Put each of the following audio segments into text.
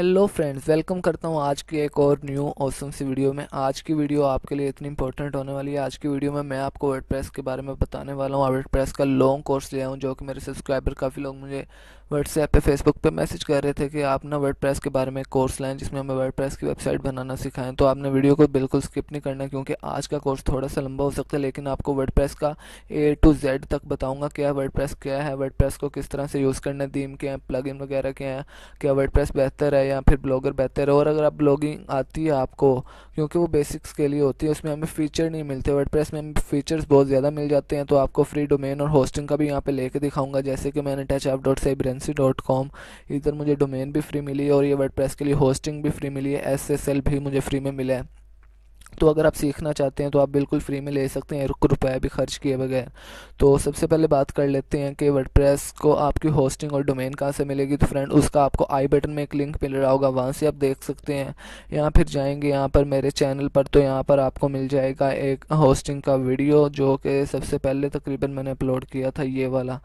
hello friends welcome करता हूँ आज की एक और न्यू ऑसम सी वीडियो में आज की वीडियो आपके लिए इतनी इंपॉर्टेंट होने वाली है आज की वीडियो में मैं आपको वर्ड के बारे में बताने वाला हूँ वर्ड का लॉन्ग कोर्स लिया हूँ जो कि मेरे सब्सक्राइबर काफ़ी लोग मुझे व्हाट्सएप पे फेसबुक पे मैसेज कर रहे थे कि आप ना वर्ड के बारे में कोर्स लाएं जिसमें हमें वर्ड की वेबसाइट बनाना सिखाएं तो आपने वीडियो को बिल्कुल स्किप नहीं करना क्योंकि आज का कोर्स थोड़ा सा लंबा हो सकता है लेकिन आपको वर्ड का ए टू जेड तक बताऊँगा क्या वर्ड क्या है वर्ड को किस तरह से यूज़ करना है दीम के हैं प्लग वगैरह के हैं क्या वर्ड बेहतर है या फिर ब्लॉगर बेहतर है और अगर आप ब्लॉगिंग आती है आपको क्योंकि वो बेसिक्स के लिए होती है उसमें हमें फीचर नहीं मिलते वर्ड में हमें फीचर्स बहुत ज़्यादा मिल जाते हैं तो आपको फ्री डोमेन और होस्टिंग का भी यहाँ पे लेके दिखाऊंगा जैसे कि मैंने टच ऐप डॉट सेब्रेन एजेंसी डॉट कॉम इधर मुझे डोमेन भी फ्री मिली और ये वर्ड के लिए होस्टिंग भी फ्री मिली है एस एस एल भी मुझे फ्री में मिला है तो अगर आप सीखना चाहते हैं तो आप बिल्कुल फ्री में ले सकते हैं एक रुपया भी खर्च किए बगैर तो सबसे पहले बात कर लेते हैं कि वर्ड को आपकी होस्टिंग और डोमेन कहाँ से मिलेगी तो फ्रेंड उसका आपको आई बटन में एक लिंक मिल रहा होगा वहाँ से आप देख सकते हैं यहाँ फिर जाएंगे यहाँ पर मेरे चैनल पर तो यहाँ पर आपको मिल जाएगा एक होस्टिंग का वीडियो जो कि सबसे पहले तकरीबन मैंने अपलोड किया था ये वाला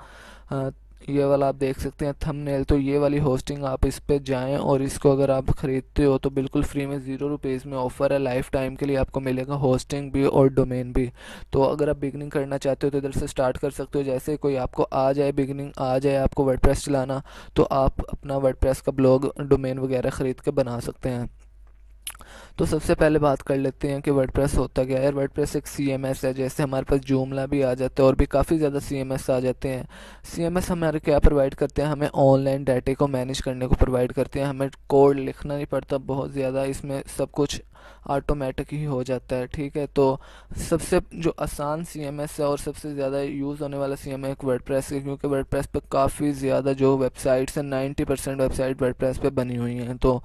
हाँ, ये वाला आप देख सकते हैं थंबनेल तो ये वाली होस्टिंग आप इस पर जाएँ और इसको अगर आप ख़रीदते हो तो बिल्कुल फ्री में ज़ीरो रुपीज़ में ऑफ़र है लाइफ टाइम के लिए आपको मिलेगा होस्टिंग भी और डोमेन भी तो अगर आप बिगनिंग करना चाहते हो तो इधर से स्टार्ट कर सकते हो जैसे कोई आपको आ जाए बिगनिंग आ जाए आपको वर्ड चलाना तो आप अपना वर्ड का ब्लॉग डोमेन वगैरह ख़रीद के बना सकते हैं तो सबसे पहले बात कर लेते हैं कि वर्ड होता क्या है प्रेस एक सी है जैसे हमारे पास जूमला भी आ जाता है और भी काफ़ी ज़्यादा सी आ जाते हैं सी हमारे क्या प्रोवाइड करते हैं हमें ऑनलाइन डाटे को मैनेज करने को प्रोवाइड करते हैं हमें कोड लिखना नहीं पड़ता बहुत ज़्यादा इसमें सब कुछ ऑटोमेटिक ही हो जाता है ठीक है तो सबसे जो आसान सी एम एस है और सबसे ज़्यादा यूज़ होने वाला सी एम एक वर्ड प्रेस है क्योंकि वर्ड प्रेस पर काफ़ी ज़्यादा जो वेबसाइट्स हैं ninety percent website WordPress पर बनी हुई हैं तो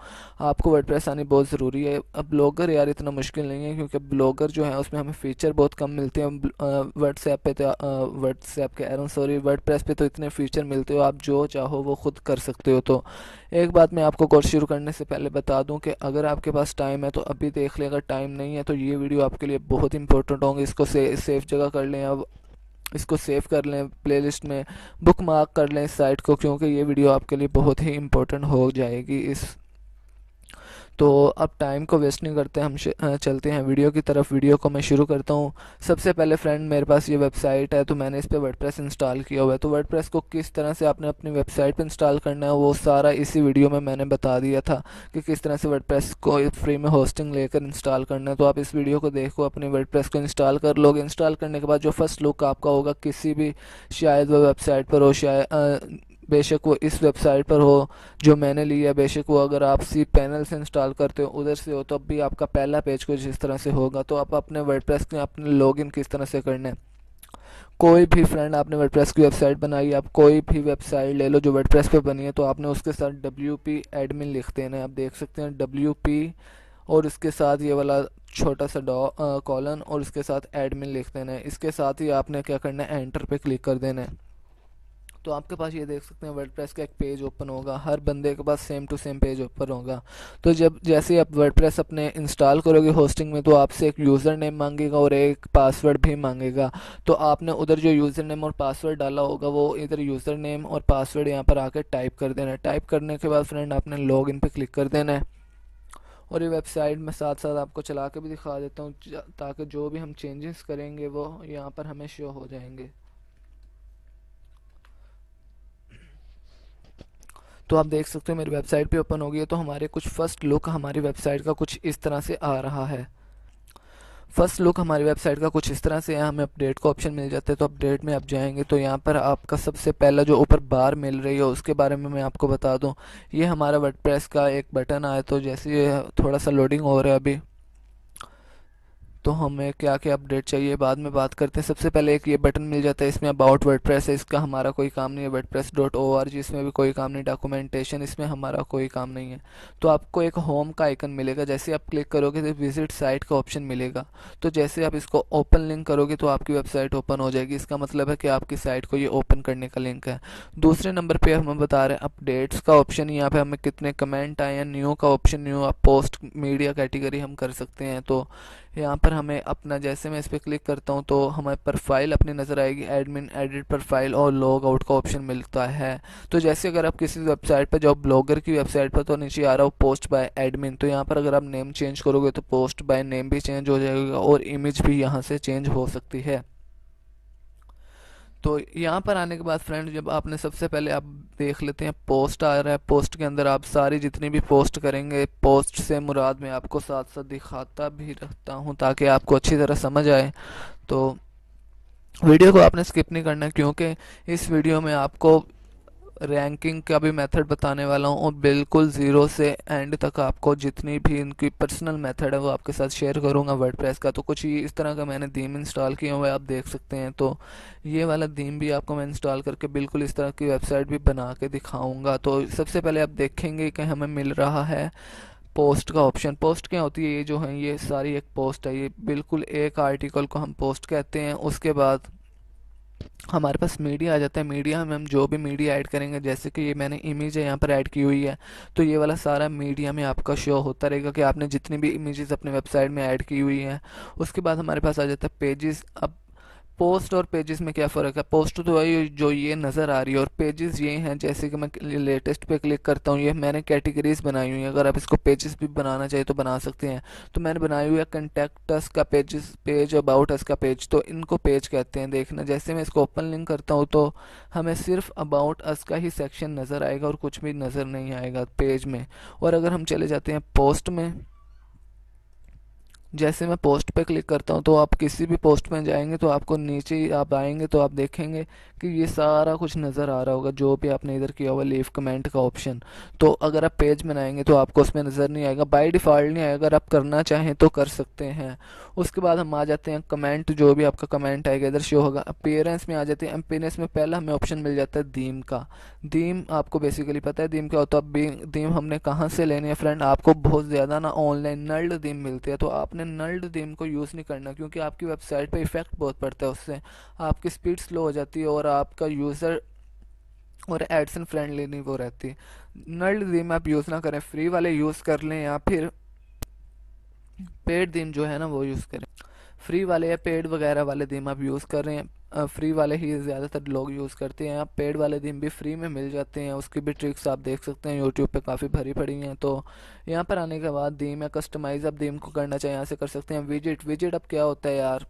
आपको वर्ड प्रेस आनी बहुत ज़रूरी है अब ब्लॉगर यार इतना मुश्किल नहीं है क्योंकि ब्लॉगर जो है उसमें हमें फ़ीचर बहुत कम मिलते हैं व्हाट्सएप पे तो व्हाट्सएप के एरन सॉरी वर्ड प्रेस पर तो इतने फ़ीचर मिलते हो आप जो चाहो वो खुद कर सकते हो तो एक बात मैं आपको कोर्स शुरू करने से पहले बता दूं कि अगर आपके पास टाइम है तो अभी देख लें अगर टाइम नहीं है तो ये वीडियो आपके लिए बहुत इंपॉर्टेंट होंगे इसको से, सेफ जगह कर लें अब इसको सेव कर लें प्लेलिस्ट में बुक मार्क कर लें इस साइट को क्योंकि ये वीडियो आपके लिए बहुत ही इंपॉर्टेंट हो जाएगी इस तो अब टाइम को वेस्ट नहीं करते हम चलते हैं वीडियो की तरफ वीडियो को मैं शुरू करता हूँ सबसे पहले फ्रेंड मेरे पास ये वेबसाइट है तो मैंने इस पर वर्ड इंस्टॉल किया हुआ है तो वर्ड को किस तरह से आपने अपनी वेबसाइट पर इंस्टॉल करना है वो सारा इसी वीडियो में मैंने बता दिया था कि किस तरह से वर्ड को फ्री में होस्टिंग लेकर इंस्टॉल करना है तो आप इस वीडियो को देखो अपने वर्ड को इंस्टॉल कर लोग इंस्टॉल करने के बाद जो फर्स्ट लुक आपका होगा किसी भी शायद वह वेबसाइट पर हो शायद बेशक वो इस वेबसाइट पर हो जो मैंने लिया बेशक वो अगर आप सी पैनल से इंस्टॉल करते हो उधर से हो तो अब भी आपका पहला पेज कुछ इस तरह से होगा तो आप अपने वर्ड प्रेस में अपने इन किस तरह से करना है कोई भी फ्रेंड आपने प्रेस की वेबसाइट बनाई आप कोई भी वेबसाइट ले लो जो प्रेस पे बनी है तो आपने उसके साथ डब्ल्यू पी एडमिन लिख देना है आप देख सकते हैं डब्ल्यू पी और इसके साथ ये वाला छोटा सा डॉ कॉलन और इसके साथ एडमिन लिख देना है इसके साथ ही आपने क्या करना है एंटर पे क्लिक कर देना है तो आपके पास ये देख सकते हैं वर्ड का एक पेज ओपन होगा हर बंदे के पास same to same page open होगा तो जब जैसे आप वर्ड अपने इंस्टॉल करोगे होस्टिंग में तो आपसे एक यूज़र नेम मांगेगा और एक पासवर्ड भी मांगेगा तो आपने उधर जो यूज़र नेम और पासवर्ड डाला होगा वो इधर यूज़र नेम और पासवर्ड यहाँ पर आकर टाइप कर देना है टाइप करने के बाद फ्रेंड आपने लॉग इन पर क्लिक कर देना है और ये वेबसाइट में साथ साथ आपको चला के भी दिखा देता हूँ ताकि जो भी हम चेंजेस करेंगे वो यहाँ पर हमें शो हो जाएंगे तो आप देख सकते हो मेरी वेबसाइट पे ओपन हो गई है तो हमारे कुछ फर्स्ट लुक हमारी वेबसाइट का कुछ इस तरह से आ रहा है फर्स्ट लुक हमारी वेबसाइट का कुछ इस तरह से है हमें अपडेट का ऑप्शन मिल जाता है तो अपडेट में आप जाएंगे तो यहाँ पर आपका सबसे पहला जो ऊपर बार मिल रही है उसके बारे में मैं आपको बता दूँ ये हमारा वर्डप्रेस का एक बटन आया तो जैसे थोड़ा सा लोडिंग हो रहा है अभी तो हमें क्या क्या अपडेट चाहिए बाद में बात करते हैं सबसे पहले एक ये बटन मिल जाता है इसमें अबाउट वर्डप्रेस है इसका हमारा कोई काम नहीं है WordPress dot O R G इसमें भी कोई काम नहीं डॉक्यूमेंटेशन इसमें हमारा कोई काम नहीं है तो आपको एक होम का आइकन मिलेगा जैसे आप क्लिक करोगे तो विजिट साइट का ऑप्शन मिलेगा तो जैसे आप इसको ओपन लिंक करोगे तो आपकी वेबसाइट ओपन हो जाएगी इसका मतलब है कि आपकी साइट को ये ओपन करने का लिंक है दूसरे नंबर पर हमें बता रहे हैं अपडेट्स का ऑप्शन यहाँ पर हमें कितने कमेंट आए हैं न्यू का ऑप्शन न्यू आप पोस्ट मीडिया कैटेगरी हम कर सकते हैं तो यहाँ पर हमें अपना जैसे मैं इस पर क्लिक करता हूँ तो हमें प्रोफाइल अपनी नज़र आएगी एडमिन एडिट प्रोफाइल और लॉग आउट का ऑप्शन मिलता है तो जैसे अगर आप किसी वेबसाइट पर जाओ ब्लॉगर की वेबसाइट पर तो नीचे आ रहा हो पोस्ट बाय एडमिन तो यहाँ पर अगर आप नेम चेंज करोगे तो पोस्ट बाय नेम भी चेंज हो जाएगा और इमेज भी यहाँ से चेंज हो सकती है तो यहाँ पर आने के बाद फ्रेंड जब आपने सबसे पहले आप देख लेते हैं पोस्ट आ रहा है पोस्ट के अंदर आप सारी जितनी भी पोस्ट करेंगे पोस्ट से मुराद मैं आपको साथ साथ दिखाता भी रहता हूँ ताकि आपको अच्छी तरह समझ आए तो वीडियो को आपने स्किप नहीं करना क्योंकि इस वीडियो में आपको रैंकिंग का भी मेथड बताने वाला हूँ और बिल्कुल ज़ीरो से एंड तक आपको जितनी भी इनकी पर्सनल मेथड है वो आपके साथ शेयर करूँगा वर्ड का तो कुछ इस तरह का मैंने दीम इंस्टॉल किया हुआ है आप देख सकते हैं तो ये वाला दीम भी आपको मैं इंस्टॉल करके बिल्कुल इस तरह की वेबसाइट भी बना के दिखाऊँगा तो सबसे पहले आप देखेंगे कि हमें मिल रहा है पोस्ट का ऑप्शन पोस्ट क्या होती है ये जो है ये सारी एक पोस्ट है ये बिल्कुल एक आर्टिकल को हम पोस्ट कहते हैं उसके बाद हमारे पास मीडिया आ जाता है मीडिया में हम जो भी मीडिया ऐड करेंगे जैसे कि ये मैंने इमेज है यहाँ पर ऐड की हुई है तो ये वाला सारा मीडिया में आपका शो होता रहेगा कि आपने जितनी भी इमेजेस अपने वेबसाइट में ऐड की हुई हैं उसके बाद हमारे पास आ जाता है पेजेस अब पोस्ट और पेजेस में क्या फ़र्क है पोस्ट तो है जो ये नज़र आ रही है और पेजेस ये हैं जैसे कि मैं लेटेस्ट पे क्लिक करता हूँ ये मैंने कैटेगरीज बनाई हुई है अगर आप इसको पेजेस भी बनाना चाहिए तो बना सकते हैं तो मैंने बनाई हुई है कंटेक्ट अस का पेजेस पेज अबाउट अस का पेज तो इनको पेज कहते हैं देखना जैसे मैं इसको ओपन लिंक करता हूँ तो हमें सिर्फ अबाउट अस का ही सेक्शन नज़र आएगा और कुछ भी नज़र नहीं आएगा पेज में और अगर हम चले जाते हैं पोस्ट में जैसे मैं पोस्ट पे क्लिक करता हूँ तो आप किसी भी पोस्ट में जाएंगे तो आपको नीचे आप आएंगे तो आप देखेंगे कि ये सारा कुछ नज़र आ रहा होगा जो भी आपने इधर किया हुआ लीव कमेंट का ऑप्शन तो अगर आप पेज बनाएंगे तो आपको उसमें नज़र नहीं आएगा बाय डिफ़ॉल्ट नहीं आएगा अगर आप करना चाहें तो कर सकते हैं उसके बाद हम आ जाते हैं कमेंट जो भी आपका कमेंट आएगा इधर शो होगा अपेयरेंस में आ जाते हैं अपेयरेंस में पहला हमें ऑप्शन मिल जाता है दीम का दीम आपको बेसिकली पता है दीम क्या होता है दीम हमने कहाँ से लेने हैं फ्रेंड आपको बहुत ज़्यादा ना ऑनलाइन नल्ड दीम मिलती है तो आपने आपने नल्ड देम को यूज़ नहीं करना क्योंकि आपकी वेबसाइट पर इफ़ेक्ट बहुत पड़ता है उससे आपकी स्पीड स्लो हो जाती है और आपका यूज़र और एडसन फ्रेंडली नहीं वो रहती है नल्ड आप यूज़ ना करें फ्री वाले यूज़ कर लें या फिर पेड देम जो है ना वो यूज़ करें फ्री वाले या पेड वगैरह वाले देम आप यूज़ कर रहे हैं फ्री वाले ही ज़्यादातर लोग यूज़ करते हैं आप पेड वाले दिन भी फ्री में मिल जाते हैं उसकी भी ट्रिक्स आप देख सकते हैं यूट्यूब पे काफ़ी भरी पड़ी हैं तो यहाँ पर आने के बाद दीम या कस्टमाइज़ आप दीम को करना चाहिए यहाँ से कर सकते हैं विजिट विजिट अब क्या होता है यार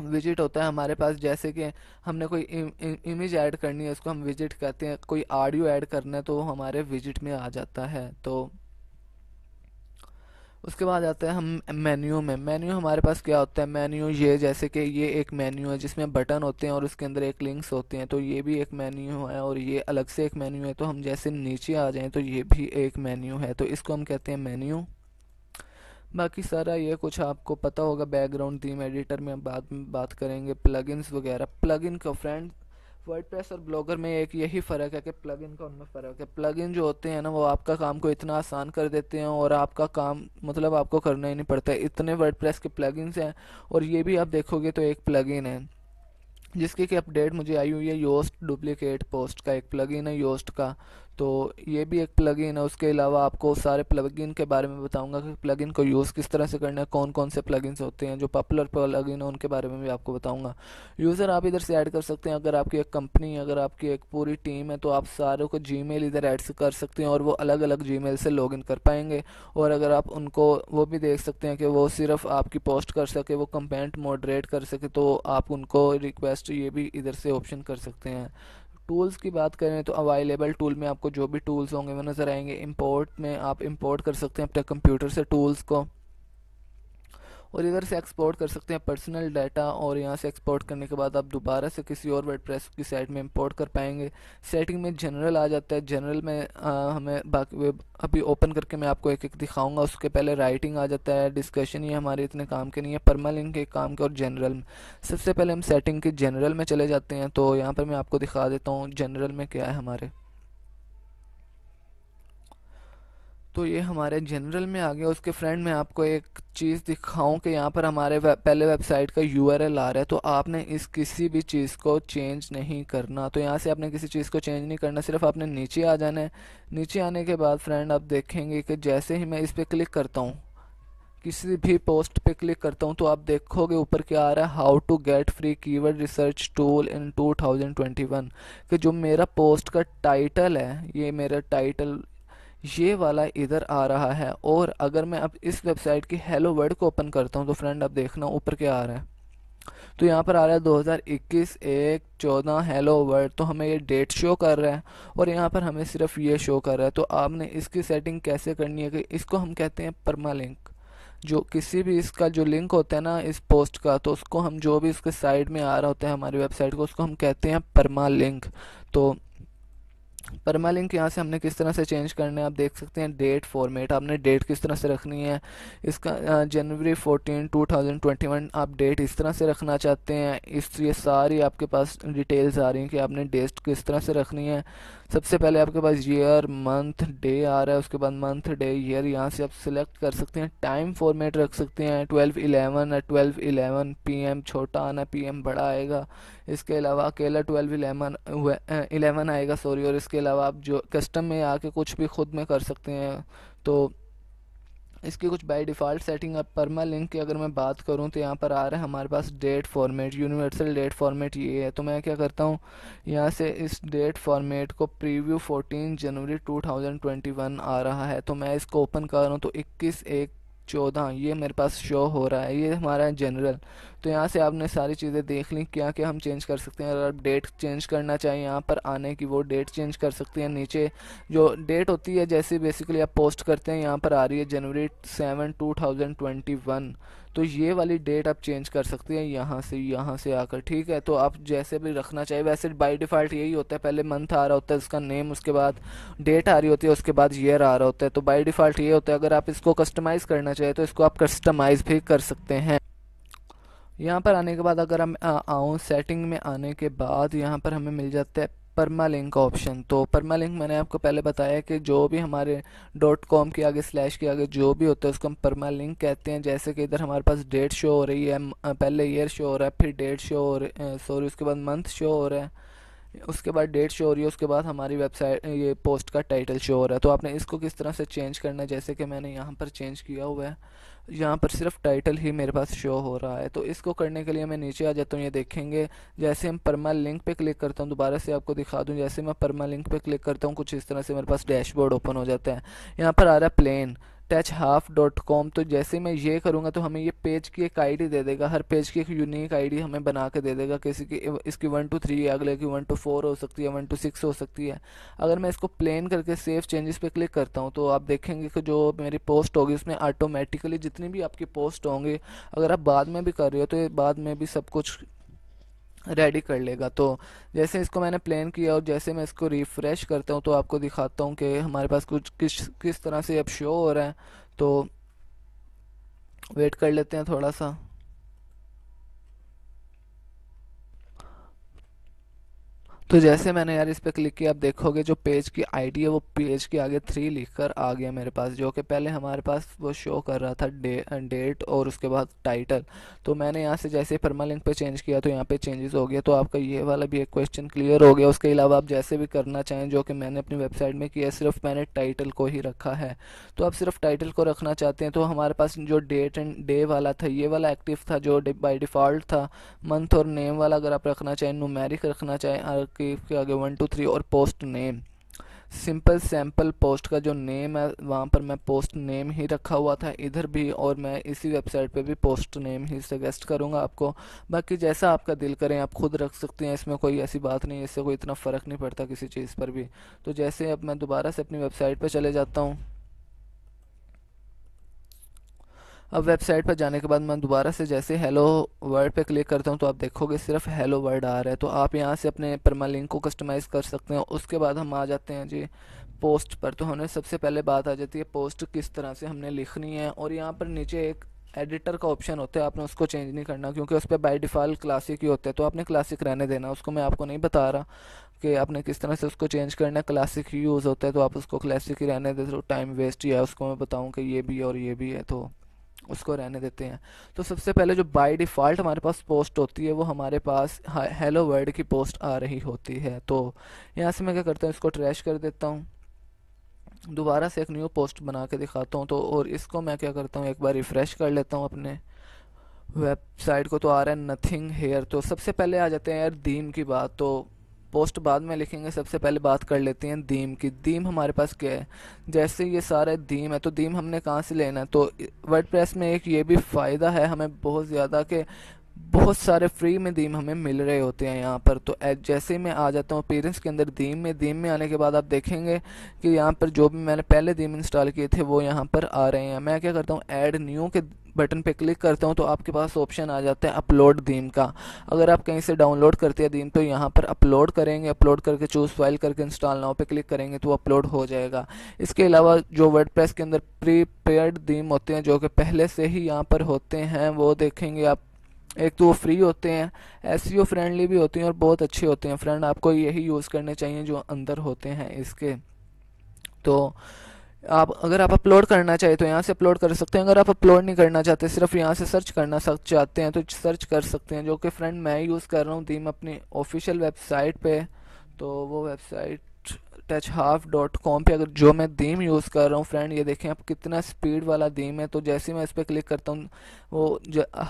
विजिट होता है हमारे पास जैसे कि हमने कोई इम, इम, इमेज ऐड करनी है उसको हम विजिट कहते हैं कोई ऑडियो ऐड करना है तो वो हमारे विजिट में आ जाता है तो उसके बाद आते हैं हम मेन्यू में मेन्यू हमारे पास क्या होता है मेन्यू ये जैसे कि ये एक मेन्यू है जिसमें बटन होते हैं और उसके अंदर एक लिंक्स होते हैं तो ये भी एक मेन्यू है और ये अलग से एक मेन्यू है तो हम जैसे नीचे आ जाएं तो ये भी एक मेन्यू है तो इसको हम कहते हैं मेन्यू बाकी सारा ये कुछ आपको पता होगा बैकग्राउंड थीम एडिटर में बाद में बात करेंगे प्लगइन्स वगैरह प्लगइन का फ्रेंड वर्डप्रेस और ब्लॉगर में एक यही फ़र्क है कि प्लगइन का उनमें फ़र्क है प्लगइन जो होते हैं ना वो आपका काम को इतना आसान कर देते हैं और आपका काम मतलब आपको करना ही नहीं पड़ता इतने वर्डप्रेस के प्लगइन्स हैं और ये भी आप देखोगे तो एक प्लगइन है जिसकी कि अपडेट मुझे आई हुई है योस्ट डुप्लीकेट पोस्ट का एक प्लगइन है योस्ट का तो ये भी एक प्लगइन है उसके अलावा आपको सारे प्लगइन के बारे में बताऊंगा कि प्लगइन को यूज़ किस तरह से करना है कौन कौन से प्लगइन्स होते हैं जो पॉपुलर प्लगइन है उनके बारे में भी आपको बताऊंगा यूज़र आप इधर से ऐड कर सकते हैं अगर आपकी एक कंपनी अगर आपकी एक पूरी टीम है तो आप सारों को जी इधर ऐड कर सकते हैं और वो अलग अलग जी से लॉग कर पाएंगे और अगर आप उनको वो भी देख सकते हैं कि वो सिर्फ आपकी पोस्ट कर सके वो कंपेंट मॉडरेट कर सके तो आप उनको रिक्वेस्ट ये भी इधर से ऑप्शन कर सकते हैं टूल्स की बात करें तो अवेलेबल टूल में आपको जो भी टूल्स होंगे वो नज़र आएंगे इंपोर्ट में आप इम्पोर्ट कर सकते हैं अपने कंप्यूटर से टूल्स को और इधर से एक्सपोर्ट कर सकते हैं पर्सनल डाटा और यहाँ से एक्सपोर्ट करने के बाद आप दोबारा से किसी और वर्ड की साइट में इंपोर्ट कर पाएंगे सेटिंग में जनरल आ जाता है जनरल में आ, हमें बाकी वेब अभी ओपन करके मैं आपको एक एक दिखाऊंगा उसके पहले राइटिंग आ जाता है डिस्कशन ये हमारे इतने काम के नहीं है परमालिंक के काम के और जनरल में सबसे पहले हम सेटिंग के जनरल में चले जाते हैं तो यहाँ पर मैं आपको दिखा देता हूँ जनरल में क्या है हमारे तो ये हमारे जनरल में आ गया उसके फ्रेंड में आपको एक चीज़ दिखाऊं कि यहाँ पर हमारे वे, पहले वेबसाइट का यू आ रहा है तो आपने इस किसी भी चीज़ को चेंज नहीं करना तो यहाँ से आपने किसी चीज़ को चेंज नहीं करना सिर्फ आपने नीचे आ जाना है नीचे आने के बाद फ्रेंड आप देखेंगे कि जैसे ही मैं इस पर क्लिक करता हूँ किसी भी पोस्ट पे क्लिक करता हूँ तो आप देखोगे ऊपर क्या आ रहा है how to get free keyword research tool in 2021 कि जो मेरा पोस्ट का टाइटल है ये मेरा टाइटल ये वाला इधर आ रहा है और अगर मैं अब इस वेबसाइट की हेलो वर्ड को ओपन करता हूँ तो फ्रेंड अब देखना ऊपर क्या आ रहा है तो यहाँ पर आ रहा है 2021 एक चौदह हेलो वर्ड तो हमें ये डेट शो कर रहा है और यहाँ पर हमें सिर्फ ये शो कर रहा है तो आपने इसकी सेटिंग कैसे करनी है कि इसको हम कहते हैं परमा लिंक जो किसी भी इसका जो लिंक होता है ना इस पोस्ट का तो उसको हम जो भी इसके साइड में आ रहा होता है हमारी वेबसाइट को उसको हम कहते हैं परमा लिंक तो परमालिंक यहाँ से हमने किस तरह से चेंज करना है आप देख सकते हैं डेट फॉर्मेट आपने डेट किस तरह से रखनी है इसका January fourteen two thousand twenty one आप डेट इस तरह से रखना चाहते हैं इस ये सारी आपके पास डिटेल्स आ रही हैं कि आपने डेट किस तरह से रखनी है सबसे पहले आपके पास ईयर मंथ डे आ रहा है उसके बाद मंथ डे ईयर यहाँ से आप सिलेक्ट कर सकते हैं टाइम फॉर्मेट रख सकते हैं twelve eleven twelve eleven P M छोटा आना पी एम बड़ा आएगा इसके अलावा अकेला ट्वेल्व इलेवन इलेवन आएगा सॉरी और इसके अलावा आप जो कस्टम में आके कुछ भी खुद में कर सकते हैं तो इसकी कुछ बाय डिफ़ॉल्ट सेटिंग अब परमा लिंक की अगर मैं बात करूँ तो यहाँ पर आ रहा है हमारे पास date format universal date format ये है तो मैं क्या करता हूँ यहाँ से इस डेट फॉर्मेट को प्रीव्यू 14 जनवरी 2021 आ रहा है तो मैं इसको ओपन कर रहा हूँ तो 21 एक चौदह ये मेरे पास शो हो रहा है ये हमारा जनरल तो यहाँ से आपने सारी चीज़ें देख ली क्या क्या हम चेंज कर सकते हैं अगर आप डेट चेंज करना चाहिए यहाँ पर आने की वो डेट चेंज कर सकते हैं नीचे जो डेट होती है जैसे बेसिकली आप पोस्ट करते हैं यहाँ पर आ रही है January seven two thousand twenty one तो ये वाली डेट आप चेंज कर सकते हैं यहाँ से यहाँ से आकर ठीक है तो आप जैसे भी रखना चाहिए वैसे बाई डिफ़ॉल्ट यही होता है पहले मंथ आ रहा होता है उसका नेम उसके बाद डेट आ रही होती है उसके बाद ईयर आ रहा होता है तो बाई डिफ़ॉल्ट ये होता है अगर आप इसको कस्टमाइज़ करना चाहें तो इसको आप कस्टमाइज़ भी कर सकते हैं यहाँ पर आने के बाद अगर हम आऊँ सेटिंग में आने के बाद यहाँ पर हमें मिल जाता है परमालिंक का ऑप्शन तो परमालिंक मैंने आपको पहले बताया कि जो भी हमारे डॉट कॉम के आगे स्लैश के आगे जो भी होता है उसको हम परमालिंक कहते हैं जैसे कि इधर हमारे पास डेट शो हो रही है पहले ईयर शो हो रहा है फिर डेट शो हो रही सॉरी उसके बाद मंथ शो हो रहा है उसके बाद डेट शो हो रही है उसके बाद हमारी वेबसाइट ये पोस्ट का टाइटल शो हो रहा है तो आपने इसको किस तरह से चेंज करना है जैसे कि मैंने यहाँ पर चेंज किया हुआ है यहाँ पर सिर्फ टाइटल ही मेरे पास शो हो रहा है तो इसको करने के लिए मैं नीचे आ जाता हूँ ये देखेंगे जैसे हम परमा लिंक पे क्लिक करता हूँ दोबारा से आपको दिखा दूँ जैसे मैं परमा लिंक पे क्लिक करता हूँ कुछ इस तरह से मेरे पास डैशबोर्ड ओपन हो जाता है यहाँ पर आ रहा है plain touch half dot com तो जैसे मैं ये करूँगा तो हमें ये पेज की एक आईडी दे देगा हर पेज की एक यूनिक आईडी हमें बना के दे देगा किसी की इसकी वन टू थ्री अगले की वन टू फोर हो सकती है वन टू सिक्स हो सकती है अगर मैं इसको प्लेन करके सेफ चेंजेस पे क्लिक करता हूँ तो आप देखेंगे कि जो मेरी पोस्ट होगी उसमें ऑटोमेटिकली जितनी भी आपकी पोस्ट होंगी अगर आप बाद में भी कर रहे हो तो बाद में भी सब कुछ रेडी कर लेगा तो जैसे इसको मैंने प्लान किया और जैसे मैं इसको रिफ़्रेश करता हूँ तो आपको दिखाता हूँ कि हमारे पास कुछ किस किस तरह से अब शो हो रहा है तो वेट कर लेते हैं थोड़ा सा तो जैसे मैंने यार इस पर क्लिक किया आप देखोगे जो पेज की आईडी है वो पेज के आगे थ्री लिखकर आ गया मेरे पास जो कि पहले हमारे पास वो शो कर रहा था डे डेट और उसके बाद टाइटल तो मैंने यहाँ से जैसे परमा लिंक पर चेंज किया तो यहाँ पे चेंजेस हो गया तो आपका ये वाला भी एक क्वेश्चन क्लियर हो गया उसके अलावा आप जैसे भी करना चाहें जो कि मैंने अपनी वेबसाइट में किया सिर्फ मैंने टाइटल को ही रखा है तो आप सिर्फ टाइटल को रखना चाहते हैं तो हमारे पास जो डेट एंड डे वाला था ये वाला एक्टिव था जो बाई डिफ़ॉल्ट था मंथ और नेम वाला अगर आप रखना चाहें नुमेरिक रखना चाहें के, के आगे वन टू थ्री और post name simple sample post का जो नेम है वहाँ पर मैं पोस्ट नेम ही रखा हुआ था इधर भी और मैं इसी वेबसाइट पे भी पोस्ट नेम ही सजेस्ट करूँगा आपको बाकी जैसा आपका दिल करें आप खुद रख सकते हैं इसमें कोई ऐसी बात नहीं इससे कोई इतना फ़र्क नहीं पड़ता किसी चीज़ पर भी तो जैसे अब मैं दोबारा से अपनी वेबसाइट पर चले जाता हूँ अब वेबसाइट पर जाने के बाद मैं दोबारा से जैसे हेलो वर्ड पे क्लिक करता हूँ तो आप देखोगे सिर्फ हेलो वर्ड आ रहा है तो आप यहाँ से अपने परमा लिंक को कस्टमाइज़ कर सकते हैं उसके बाद हम आ जाते हैं जी पोस्ट पर तो हमें सबसे पहले बात आ जाती है पोस्ट किस तरह से हमने लिखनी है और यहाँ पर नीचे एक एडिटर का ऑप्शन होता है आपने उसको चेंज नहीं करना क्योंकि उस पर बाई डिफ़ॉल्ट क्लासिक ही होता है तो आपने क्लासिक रहने देना उसको मैं आपको नहीं बता रहा कि आपने किस तरह से उसको चेंज करना है क्लासिक यूज़ होता है तो आप उसको क्लासिक ही रहने दे तो टाइम वेस्ट ही है उसको मैं बताऊँ कि ये भी है और ये भी है तो उसको रहने देते हैं तो सबसे पहले जो बाय डिफ़ॉल्ट हमारे पास पोस्ट होती है वो हमारे पास हेलो वर्ल्ड की पोस्ट आ रही होती है तो यहाँ से मैं क्या करता हूँ इसको ट्रैश कर देता हूँ दोबारा से एक न्यू पोस्ट बना के दिखाता हूँ तो और इसको मैं क्या करता हूँ एक बार रिफ़्रेश कर लेता हूँ अपने वेबसाइट को तो आ रहा है नथिंग हेयर तो सबसे पहले आ जाते हैं यार दीम की बात तो पोस्ट बाद में लिखेंगे सबसे पहले बात कर लेते हैं दीम की दीम हमारे पास क्या है जैसे ये सारा दीम है तो दीम हमने कहाँ से लेना है तो वर्ड में एक ये भी फ़ायदा है हमें बहुत ज़्यादा कि बहुत सारे फ्री में दीम हमें मिल रहे होते हैं यहाँ पर तो जैसे मैं आ जाता हूँ पेरेंट्स के अंदर दीम में दीम में आने के बाद आप देखेंगे कि यहाँ पर जो भी मैंने पहले दीम इंस्टॉल किए थे वो यहाँ पर आ रहे हैं मैं क्या करता हूँ ऐड न्यू के बटन पे क्लिक करता हूँ तो आपके पास ऑप्शन आ जाता है अपलोड दीम का अगर आप कहीं से डाउनलोड करते हैं दीम तो यहाँ पर अपलोड करेंगे अपलोड करके चूज फाइल करके इंस्टॉल नाउ पे क्लिक करेंगे तो अपलोड हो जाएगा इसके अलावा जो वर्ड के अंदर प्री पेड दीम होते हैं जो कि पहले से ही यहाँ पर होते हैं वो देखेंगे आप एक तो वो फ्री होते हैं एस फ्रेंडली e भी होते हैं और बहुत अच्छे होते हैं फ्रेंड आपको यही यूज़ करने चाहिए जो अंदर होते हैं इसके तो आप अगर आप अपलोड करना चाहिए तो यहाँ से अपलोड कर सकते हैं अगर आप अपलोड नहीं करना चाहते सिर्फ यहाँ से सर्च करना सक चाहते हैं तो सर्च कर सकते हैं जो कि फ्रेंड मैं यूज़ कर रहा हूँ दीम अपनी ऑफिशियल वेबसाइट पे तो वो website touch half dot com पर अगर जो मैं दीम यूज़ कर रहा हूँ फ्रेंड ये देखें आप कितना स्पीड वाला दीम है तो जैसे मैं इस पर क्लिक करता हूँ वो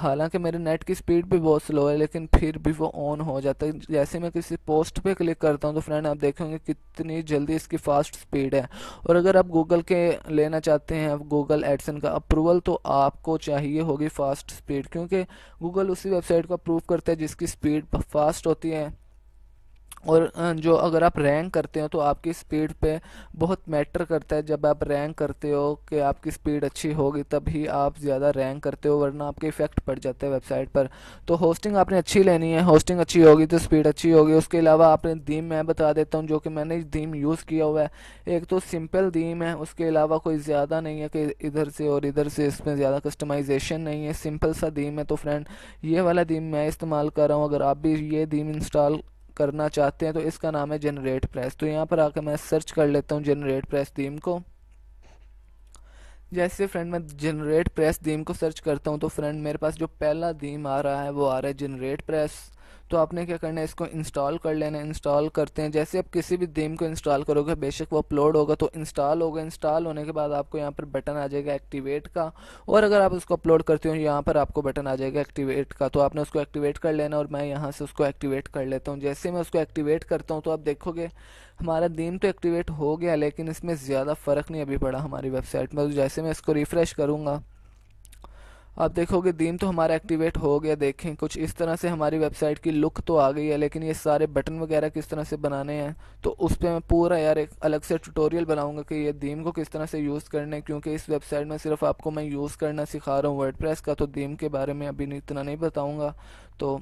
हालांकि मेरे नेट की स्पीड भी बहुत स्लो है लेकिन फिर भी वो ऑन हो जाता है जैसे मैं किसी पोस्ट पर क्लिक करता हूँ तो फ्रेंड आप देखेंगे कितनी जल्दी इसकी फास्ट स्पीड है और अगर आप गूगल के लेना चाहते हैं गूगल एडसन का अप्रूवल तो आपको चाहिए होगी फास्ट स्पीड क्योंकि गूगल उसी वेबसाइट को अप्रूव करता है जिसकी स्पीड फास्ट होती है और जो अगर आप रैंक करते हो तो आपकी स्पीड पे बहुत मैटर करता है जब आप रैंक करते हो कि आपकी स्पीड अच्छी होगी तभी आप ज़्यादा रैंक करते हो वरना आपके इफ़ेक्ट पड़ जाते हैं वेबसाइट पर तो होस्टिंग आपने अच्छी लेनी है होस्टिंग अच्छी होगी तो स्पीड अच्छी होगी उसके अलावा आपने दीम मैं बता देता हूँ जो कि मैंने दीम यूज़ किया हुआ है एक तो सिंपल दीम है उसके अलावा कोई ज़्यादा नहीं है कि इधर से और इधर से इसमें ज़्यादा कस्टमाइजेशन नहीं है सिंपल सा दीम है तो फ्रेंड ये वाला दीम मैं इस्तेमाल कर रहा हूँ अगर आप भी ये दीम इंस्टॉल करना चाहते हैं तो इसका नाम है जनरेट प्रेस तो यहाँ पर आकर मैं सर्च कर लेता हूँ जनरेट प्रेस थीम को जैसे फ्रेंड मैं जनरेट प्रेस थीम को सर्च करता हूँ तो फ्रेंड मेरे पास जो पहला थीम आ रहा है वो आ रहा है जनरेट प्रेस तो आपने क्या करना है इसको इंस्टॉल कर लेना इंस्टॉल करते हैं जैसे आप किसी भी गेम को इंस्टॉल करोगे बेशक वो अपलोड होगा तो इंस्टॉल होगा इंस्टॉल होने के बाद आपको यहाँ पर बटन आ जाएगा एक्टिवेट का और अगर आप उसको अपलोड करते हो यहाँ पर आपको बटन आ जाएगा एक्टिवेट का तो आपने उसको एक्टिवेट कर लेना और मैं यहाँ से उसको एक्टिवेट कर लेता हूँ जैसे मैं उसको एक्टिवेट करता हूँ तो आप देखोगे हमारा दीम तो एक्टिवेट हो गया लेकिन इसमें ज़्यादा फ़र्क नहीं अभी पड़ा हमारी वेबसाइट में तो जैसे मैं इसको रिफ़्रेश करूँगा आप देखोगे दीम तो हमारा एक्टिवेट हो गया देखें कुछ इस तरह से हमारी वेबसाइट की लुक तो आ गई है लेकिन ये सारे बटन वगैरह किस तरह से बनाने हैं तो उस पर मैं पूरा यार एक अलग से ट्यूटोरियल बनाऊंगा कि ये दीम को किस तरह से यूज़ करना है क्योंकि इस वेबसाइट में सिर्फ आपको मैं यूज़ करना सिखा रहा हूँ वर्ड का तो दीम के बारे में अभी इतना नहीं बताऊँगा तो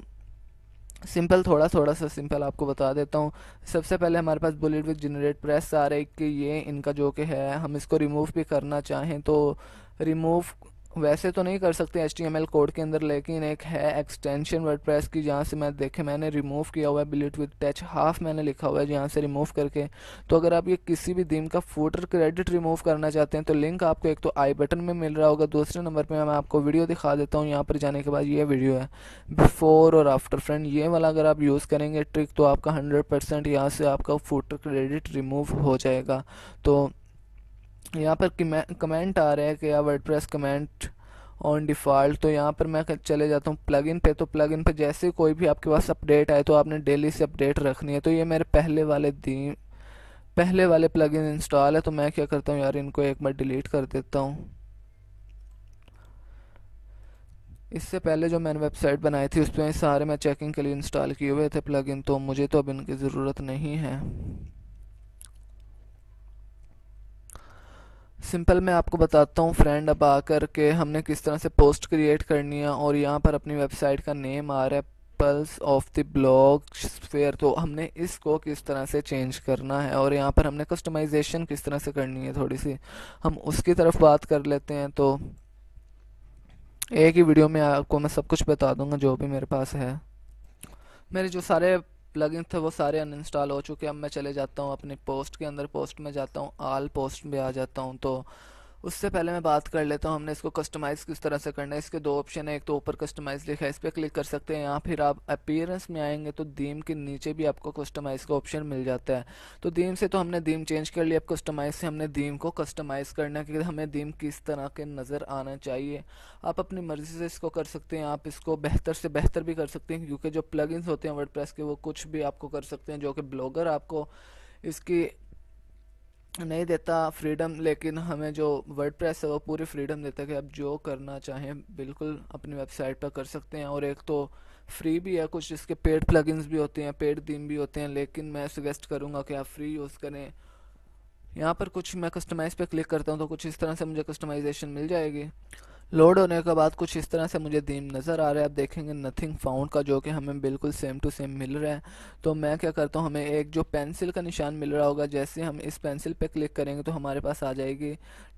सिंपल थोड़ा थोड़ा सा सिंपल आपको बता देता हूँ सबसे पहले हमारे पास बुलेट विद जनरेट प्रेस आ रहा है कि ये इनका जो कि है हम इसको रिमूव भी करना चाहें तो रिमूव वैसे तो नहीं कर सकते एच कोड के अंदर लेकिन एक है एक्सटेंशन वर्ड की जहाँ से मैं देखे मैंने रिमूव किया हुआ है बिलिट विद टच हाफ मैंने लिखा हुआ है जहाँ से रिमूव करके तो अगर आप ये किसी भी दिन का फूटर क्रेडिट रिमूव करना चाहते हैं तो लिंक आपको एक तो आई बटन में मिल रहा होगा दूसरे नंबर पर मैं आपको वीडियो दिखा देता हूँ यहाँ पर जाने के बाद ये वीडियो है बिफोर और आफ्टर फ्रेंड ये वाला अगर आप यूज़ करेंगे ट्रिक तो आपका हंड्रेड परसेंट यहाँ से आपका फूटर क्रेडिट रिमूव हो जाएगा तो यहाँ पर कमेंट आ रहे हैं कि या वर्ड कमेंट ऑन डिफ़ॉल्ट तो यहाँ पर मैं चले जाता हूँ प्लगइन पे तो प्लगइन पे जैसे कोई भी आपके पास अपडेट आए तो आपने डेली से अपडेट रखनी है तो ये मेरे पहले वाले दिन पहले वाले प्लगइन इंस्टॉल है तो मैं क्या करता हूँ यार इनको एक बार डिलीट कर देता हूँ इससे पहले जो मैंने वेबसाइट बनाई थी उस पर सारे मैं चेकिंग के लिए इंस्टॉल किए हुए थे प्लगइन तो मुझे तो अब इनकी ज़रूरत नहीं है सिंपल मैं आपको बताता हूँ फ्रेंड अब आकर के हमने किस तरह से पोस्ट क्रिएट करनी है और यहाँ पर अपनी वेबसाइट का नेम आ रहा है pulse of the blog sphere तो हमने इसको किस तरह से चेंज करना है और यहाँ पर हमने कस्टमाइजेशन किस तरह से करनी है थोड़ी सी हम उसकी तरफ बात कर लेते हैं तो एक ही वीडियो में आपको मैं सब कुछ बता दूंगा जो भी मेरे पास है मेरे जो सारे प्लगइन थे वो सारे अनइंस्टॉल हो चुके हैं अब मैं चले जाता हूँ अपने पोस्ट के अंदर पोस्ट में जाता हूँ आल पोस्ट में आ जाता हूँ तो उससे पहले मैं बात कर लेता हूँ हमने इसको कस्टमाइज़ किस तरह से करना है इसके दो ऑप्शन है एक तो ऊपर कस्टमाइज़ लिखा है इस पर क्लिक कर सकते हैं या फिर आप अपीयरेंस में आएंगे तो दीम के नीचे भी आपको कस्टमाइज़ का ऑप्शन मिल जाता है तो दीम से तो हमने दीम चेंज कर लिया अब कस्टमाइज़ से हमने दीम को कस्टमाइज़ करना है कि हमें दीम किस तरह के नज़र आना चाहिए आप अपनी मर्ज़ी से इसको कर सकते हैं आप इसको बेहतर से बेहतर भी कर सकते हैं क्योंकि जो प्लगइन्स होते हैं वर्ड के वो कुछ भी आपको कर सकते हैं जो कि ब्लॉगर आपको इसकी नहीं देता फ्रीडम लेकिन हमें जो वर्ड प्रेस है वो पूरी फ्रीडम देता है कि आप जो करना चाहें बिल्कुल अपनी वेबसाइट पर कर सकते हैं और एक तो फ्री भी है कुछ इसके पेड प्लगइन्स भी होते हैं पेड दिन भी होते हैं लेकिन मैं सजेस्ट करूँगा कि आप फ्री यूज़ करें यहाँ पर कुछ मैं कस्टमाइज़ पे क्लिक करता हूँ तो कुछ इस तरह से मुझे कस्टमाइजेशन मिल जाएगी लोड होने के बाद कुछ इस तरह से मुझे दीम नज़र आ रहा है आप देखेंगे नथिंग फाउंड का जो कि हमें बिल्कुल सेम टू सेम मिल रहा है तो मैं क्या करता हूँ हमें एक जो पेंसिल का निशान मिल रहा होगा जैसे हम इस पेंसिल पे क्लिक करेंगे तो हमारे पास आ जाएगी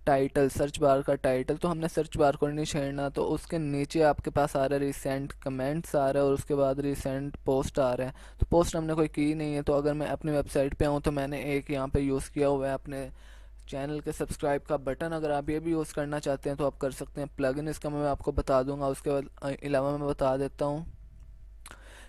टाइटल सर्च बार का टाइटल तो हमने सर्च बार को नहीं छेड़ना तो उसके नीचे आपके पास आ रहा है रिसेंट कमेंट्स आ रहा है और उसके बाद रिसेंट पोस्ट आ रहा है तो पोस्ट हमने कोई की नहीं है तो अगर मैं अपनी वेबसाइट पर आऊँ तो मैंने एक यहाँ पर यूज़ किया हुआ है अपने चैनल के सब्सक्राइब का बटन अगर आप ये भी यूज़ करना चाहते हैं तो आप कर सकते हैं प्लगइन इसका मैं आपको बता दूंगा उसके अलावा मैं बता देता हूँ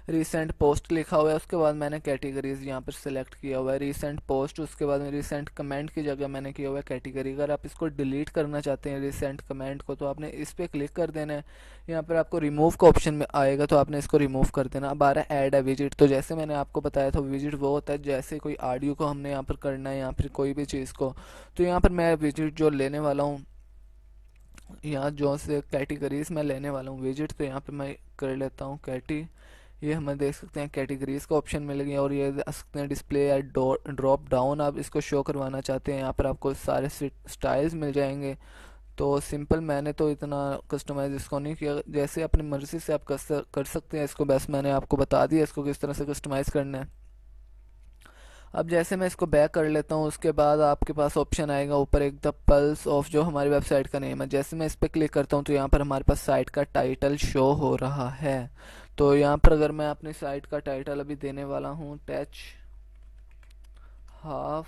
रिसेंट पोस्ट लिखा हुआ है उसके बाद मैंने कैटेगरीज यहाँ पर सिलेक्ट किया हुआ है रिसेंट पोस्ट उसके बाद में रिसेंट कमेंट की जगह मैंने किया हुआ है कैटेगरी अगर आप इसको डिलीट करना चाहते हैं रिसेंट कमेंट को तो आपने इस पर क्लिक कर देना है यहाँ पर आपको रिमूव का ऑप्शन में आएगा तो आपने इसको रिमूव कर देना अब आ रहा है ऐड है विजिट तो जैसे मैंने आपको बताया था विजिट वो होता है जैसे कोई ऑडियो को हमने यहाँ पर करना है या फिर कोई भी चीज़ को तो यहाँ पर मैं विजिट जो लेने वाला हूँ यहाँ जो से कैटेगरीज मैं लेने वाला हूँ विजिट तो यहाँ पर मैं कर लेता हूँ कैटी ये हमें देख सकते हैं कैटेगरीज का ऑप्शन मिल गया और ये देख सकते हैं डिस्प्ले या ड्रॉप डाउन आप इसको शो करवाना चाहते हैं यहाँ पर आपको सारे स्टाइल्स मिल जाएंगे तो सिंपल मैंने तो इतना कस्टमाइज इसको नहीं किया जैसे अपनी मर्ज़ी से आप कर सकते हैं इसको बस मैंने आपको बता दिया इसको किस तरह से कस्टमाइज़ करना है अब जैसे मैं इसको बैक कर लेता हूँ उसके बाद आपके पास ऑप्शन आएगा ऊपर एक द पल्स ऑफ जो हमारी वेबसाइट का नेम है जैसे मैं इस पर क्लिक करता हूँ तो यहाँ पर हमारे पास साइट का टाइटल शो हो रहा है तो यहाँ पर अगर मैं अपनी साइट का टाइटल अभी देने वाला हूँ टच हाफ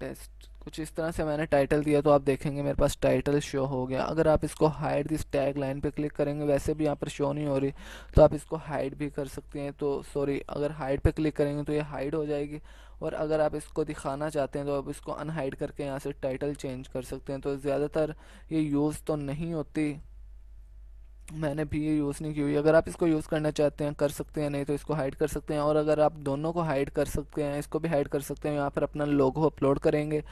टेस्ट कुछ इस तरह से मैंने टाइटल दिया तो आप देखेंगे मेरे पास टाइटल शो हो गया अगर आप इसको हाइड दिस टैग लाइन पे क्लिक करेंगे वैसे भी यहाँ पर शो नहीं हो रही तो आप इसको हाइड भी कर सकते हैं तो सॉरी अगर हाइड पे क्लिक करेंगे तो ये हाइड हो जाएगी और अगर आप इसको दिखाना चाहते हैं तो आप इसको अनहाइड करके यहाँ से टाइटल चेंज कर सकते हैं तो ज़्यादातर ये यूज़ तो नहीं होती मैंने भी ये यूज़ नहीं की हुई अगर आप इसको यूज़ करना चाहते हैं कर सकते हैं नहीं तो इसको हाइड कर सकते हैं और अगर आप दोनों को हाइड कर सकते हैं इसको भी हाइड कर सकते हैं यहाँ पर अपना लोगो अपलोड करेंगे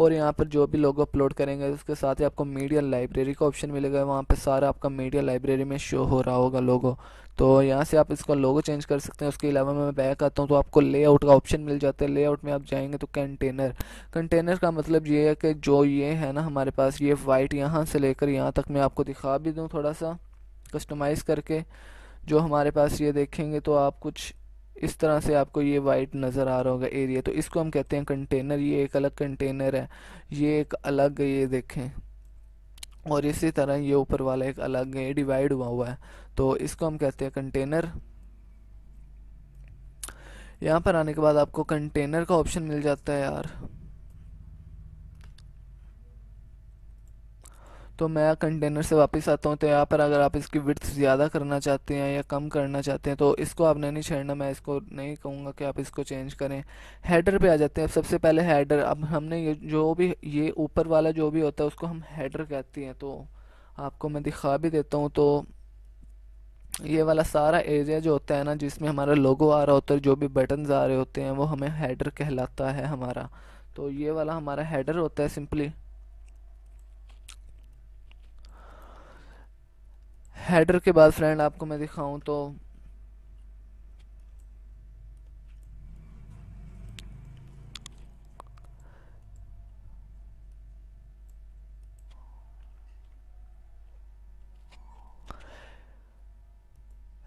और यहाँ पर जो भी लोगो अपलोड करेंगे उसके साथ ही आपको मीडिया लाइब्रेरी का ऑप्शन मिलेगा वहाँ पर सारा आपका मीडिया लाइब्रेरी में शो हो रहा होगा लोगो तो यहाँ से आप इसका लोगो चेंज कर सकते हैं उसके अलावा मैं बैक आता हूँ तो आपको लेआउट का ऑप्शन मिल जाता है लेआउट में आप जाएंगे तो कंटेनर कंटेनर का मतलब ये है कि जो ये है ना हमारे पास ये वाइट यहाँ से लेकर यहाँ तक मैं आपको दिखा भी दूँ थोड़ा सा कस्टमाइज़ करके जो हमारे पास ये देखेंगे तो आप कुछ इस तरह से आपको ये वाइट नज़र आ रहा होगा एरिया तो इसको हम कहते हैं कंटेनर ये एक अलग कंटेनर है ये एक अलग ये देखें और इसी तरह ये ऊपर वाला एक अलग ये डिवाइड हुआ हुआ है तो इसको हम कहते हैं कंटेनर यहाँ पर आने के बाद आपको कंटेनर का ऑप्शन मिल जाता है यार तो मैं कंटेनर से वापस आता हूँ तो यहाँ पर अगर आप इसकी विर्थ ज़्यादा करना चाहते हैं या कम करना चाहते हैं तो इसको आपने नहीं छेड़ना मैं इसको नहीं कहूँगा कि आप इसको चेंज करें हेडर पे आ जाते हैं अब सबसे पहले हेडर अब हमने ये जो भी ये ऊपर वाला जो भी होता है उसको हम हेडर कहते हैं तो आपको मैं दिखा भी देता हूँ तो ये वाला सारा एरिया जो होता है ना जिसमें हमारा लोगो आ रहा होता है जो भी बटन आ रहे होते हैं वो हमें हेडर कहलाता है हमारा तो ये वाला हमारा हेडर होता है सिंपली हेडर के बाद फ्रेंड आपको मैं दिखाऊं तो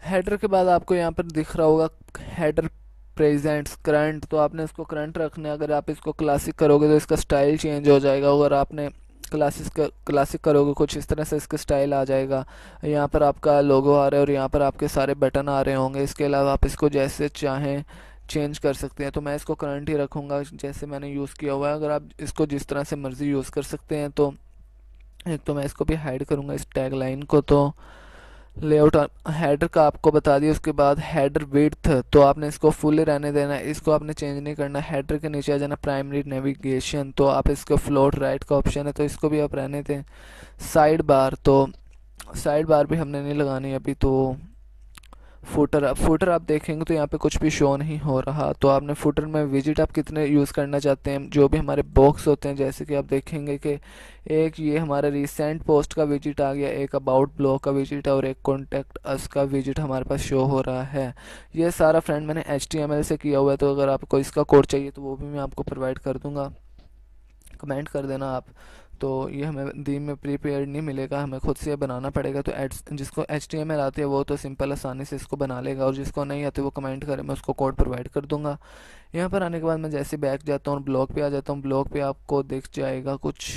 हेडर के बाद आपको यहाँ पर दिख रहा होगा हेडर प्रेजेंट्स करंट तो आपने इसको करंट रखना है अगर आप इसको क्लासिक करोगे तो इसका स्टाइल चेंज हो जाएगा अगर आपने क्लासिस कर क्लासिक करोगे कुछ इस तरह से इसका स्टाइल आ जाएगा यहाँ पर आपका लोगो आ रहा है और यहाँ पर आपके सारे बटन आ रहे होंगे इसके अलावा आप इसको जैसे चाहें चेंज कर सकते हैं तो मैं इसको करंट ही रखूँगा जैसे मैंने यूज़ किया हुआ है अगर आप इसको जिस तरह से मर्ज़ी यूज़ कर सकते हैं तो एक तो मैं इसको भी हाइड करूँगा इस टैग लाइन को तो लेआउट हेडर का आपको बता दिया उसके बाद हेडर विड्थ तो आपने इसको फुल रहने देना है इसको आपने चेंज नहीं करना हेडर के नीचे आ जाना प्राइमरी नेविगेशन तो आप इसको फ्लोट राइट का ऑप्शन है तो इसको भी आप रहने दें साइड बार तो साइड बार भी हमने नहीं लगानी अभी तो फुटर आप फुटर आप देखेंगे तो यहाँ पे कुछ भी शो नहीं हो रहा तो आपने फुटर में विजिट आप कितने यूज़ करना चाहते हैं जो भी हमारे बॉक्स होते हैं जैसे कि आप देखेंगे कि एक ये हमारा रिसेंट पोस्ट का विजिट आ गया एक अबाउट ब्लॉग का विजिट और एक कॉन्टेक्ट अस का विजिट हमारे पास शो हो रहा है ये सारा फ्रेंड मैंने एच से किया हुआ है तो अगर आपको इसका कोड चाहिए तो वो भी मैं आपको प्रोवाइड कर दूँगा कमेंट कर देना आप तो ये हमें दिन में प्रीपेयर नहीं मिलेगा हमें खुद से बनाना पड़ेगा तो एड्स जिसको एच टी एम एल आती है वो तो सिंपल आसानी से इसको बना लेगा और जिसको नहीं आती वो कमेंट करे मैं उसको कोड प्रोवाइड कर दूंगा यहाँ पर आने के बाद मैं जैसे बैक जाता हूँ ब्लॉग पे आ जाता हूँ ब्लॉग पे आपको दिख जाएगा कुछ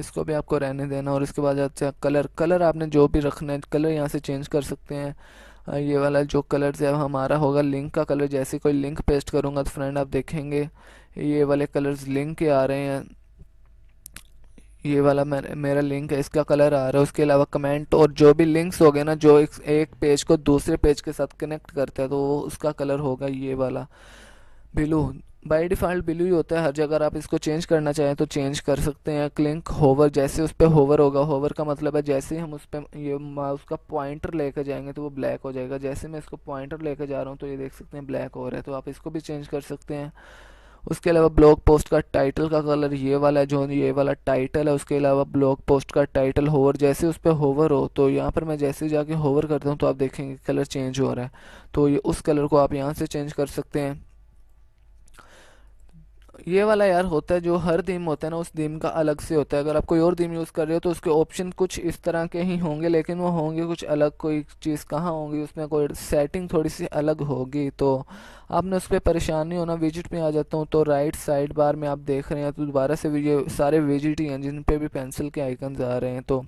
इसको भी आपको रहने देना और इसके बाद अच्छा कलर कलर आपने जो भी रखना है कलर यहाँ से चेंज कर सकते हैं ये वाला जो कलर है हमारा होगा लिंक का कलर जैसे कोई लिंक पेस्ट करूँगा तो फ्रेंड आप देखेंगे ये वाले कलर्स लिंक के आ रहे हैं ये वाला मेरा मेरा लिंक है इसका कलर आ रहा है उसके अलावा कमेंट और जो भी लिंक्स हो गए ना जो एक, एक पेज को दूसरे पेज के साथ कनेक्ट करते हैं तो वो उसका कलर होगा ये वाला ब्लू बाई डिफ़ॉल्ट ब्लू ही होता है हर जगह आप इसको चेंज करना चाहें तो चेंज कर सकते हैं क्लिंक होवर जैसे उस पर होवर होगा होवर का मतलब है जैसे ही हम उस पर ये माउस का पॉइंटर लेकर जाएंगे तो वो ब्लैक हो जाएगा जैसे मैं इसको पॉइंटर लेकर जा रहा हूँ तो ये देख सकते हैं ब्लैक हो रहा है तो आप इसको भी चेंज कर सकते हैं उसके अलावा ब्लॉग पोस्ट का टाइटल का कलर ये वाला जो ये वाला टाइटल है उसके अलावा ब्लॉग पोस्ट का टाइटल होवर जैसे उस पर होवर हो तो यहाँ पर मैं जैसे जाके होवर करता हूँ तो आप देखेंगे कलर चेंज हो रहा है तो ये उस कलर को आप यहाँ से चेंज कर सकते हैं ये वाला यार होता है जो हर दीम होता है ना उस दीम का अलग से होता है अगर आप कोई और दीम यूज़ कर रहे हो तो उसके ऑप्शन कुछ इस तरह के ही होंगे लेकिन वो होंगे कुछ अलग कोई चीज़ कहाँ होंगी उसमें कोई सेटिंग थोड़ी सी अलग होगी तो आपने उस पर परेशान नहीं होना विजिट में आ जाता हूँ तो राइट साइड बार में आप देख रहे हैं तो दोबारा से ये सारे विजिट ही हैं जिन पर भी पेंसिल के आइकन आ रहे हैं तो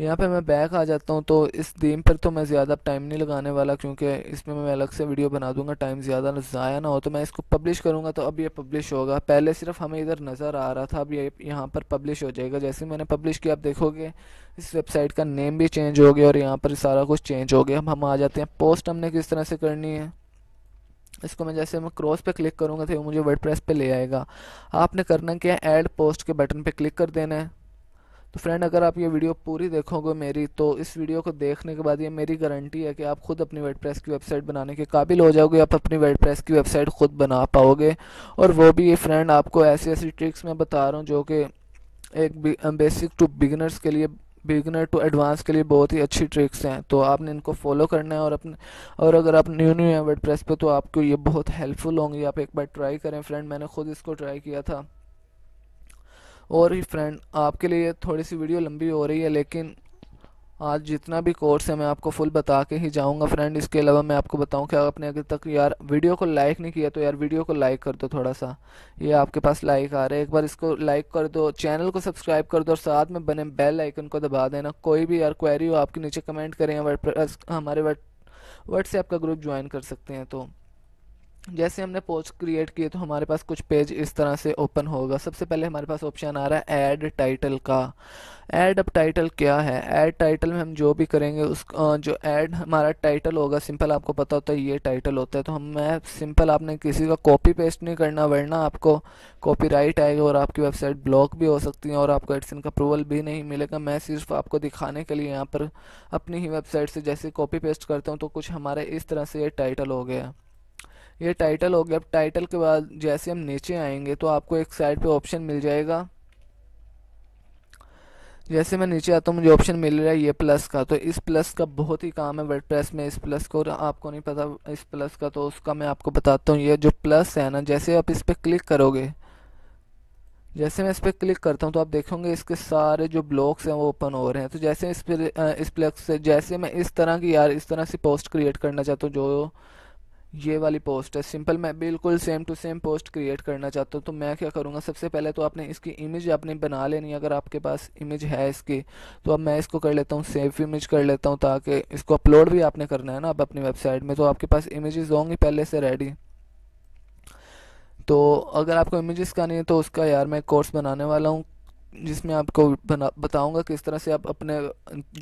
यहाँ पे मैं बैक आ जाता हूँ तो इस गेम पर तो मैं ज़्यादा टाइम नहीं लगाने वाला क्योंकि इसमें मैं अलग से वीडियो बना दूंगा टाइम ज़्यादा ज़ाया ना हो तो मैं इसको पब्लिश करूँगा तो अब ये पब्लिश होगा पहले सिर्फ हमें इधर नज़र आ रहा था अब ये यहाँ पर पब्लिश हो जाएगा जैसे मैंने पब्लिश किया आप देखोगे इस वेबसाइट का नेम भी चेंज हो गया और यहाँ पर सारा कुछ चेंज हो गया अब हम आ जाते हैं पोस्ट हमने किस तरह से करनी है इसको मैं जैसे मैं क्रॉस पे क्लिक करूँगा तो वो मुझे वर्ड पे ले आएगा आपने करना क्या है ऐड पोस्ट के बटन पर क्लिक कर देना है तो फ्रेंड अगर आप ये वीडियो पूरी देखोगे मेरी तो इस वीडियो को देखने के बाद ये मेरी गारंटी है कि आप खुद अपनी वेड की वेबसाइट बनाने के काबिल हो जाओगे आप अपनी वेड की वेबसाइट खुद बना पाओगे और वो भी ये फ्रेंड आपको ऐसी ऐसी ट्रिक्स मैं बता रहा हूँ जो कि एक बेसिक टू बिगिनर्स के लिए बिगनर टू एडवांस के लिए बहुत ही अच्छी ट्रिक्स हैं तो आपने इनको फॉलो करना है और अपने और अगर आप न्यू न्यू हैं वर्ड प्रेस पर तो आपको ये बहुत हेल्पफुल होंगी आप एक बार ट्राई करें फ्रेंड मैंने खुद इसको ट्राई किया था और ही फ्रेंड आपके लिए थोड़ी सी वीडियो लंबी हो रही है लेकिन आज जितना भी कोर्स है मैं आपको फुल बता के ही जाऊंगा फ्रेंड इसके अलावा मैं आपको बताऊं कि आपने अगर तक यार वीडियो को लाइक नहीं किया तो यार वीडियो को लाइक कर दो थोड़ा सा ये आपके पास लाइक आ रहा है एक बार इसको लाइक कर दो चैनल को सब्सक्राइब कर दो और साथ में बने बेल आइकन को दबा देना कोई भी यार क्वेरी हो आपके नीचे कमेंट करें हमारे व्हाट्सएप का ग्रुप ज्वाइन कर सकते हैं तो जैसे हमने पोस्ट क्रिएट किए तो हमारे पास कुछ पेज इस तरह से ओपन होगा सबसे पहले हमारे पास ऑप्शन आ रहा है ऐड टाइटल का ऐड अब टाइटल क्या है ऐड टाइटल में हम जो भी करेंगे उस जो ऐड हमारा टाइटल होगा सिंपल आपको पता होता है ये टाइटल होता है तो हम मैं सिंपल आपने किसी का कॉपी पेस्ट नहीं करना वरना आपको राइट आएगा और आपकी वेबसाइट ब्लॉक भी हो सकती है और आपको एडसन का अप्रूवल भी नहीं मिलेगा मैं सिर्फ आपको दिखाने के लिए यहाँ पर अपनी ही वेबसाइट से जैसे कॉपी पेस्ट करता हूँ तो कुछ हमारे इस तरह से ये टाइटल हो गया ये टाइटल हो गया अब टाइटल के बाद जैसे हम नीचे आएंगे तो आपको एक साइड पे ऑप्शन मिल जाएगा जैसे मैं नीचे आता हूँ मुझे ऑप्शन मिल रहा है ये प्लस का तो इस प्लस का बहुत ही काम है वर्डप्रेस में इस प्लस को आपको नहीं पता इस प्लस का तो उसका मैं आपको बताता हूँ ये जो प्लस है ना जैसे आप इस पर क्लिक करोगे जैसे मैं इस पर क्लिक करता हूँ तो आप देखोगे इसके सारे जो ब्लॉक्स हैं वो ओपन हो रहे हैं तो जैसे इस पर इस प्लस से जैसे मैं इस तरह की यार इस तरह से पोस्ट क्रिएट करना चाहता हूँ जो ये वाली पोस्ट है सिंपल मैं बिल्कुल same to same post create करना चाहता हूँ तो मैं क्या करूँगा सबसे पहले तो आपने इसकी इमेज आपने बना लेनी है अगर आपके पास इमेज है इसकी तो अब मैं इसको कर लेता हूँ सेव इमेज कर लेता हूँ ताकि इसको अपलोड भी आपने करना है ना अब अपनी वेबसाइट में तो आपके पास इमेजेस होंगी पहले से रेडी तो अगर आपको इमेजेस का नहीं है तो उसका यार मैं कोर्स बनाने वाला हूँ जिसमें आपको बना बताऊंगा किस तरह से आप अपने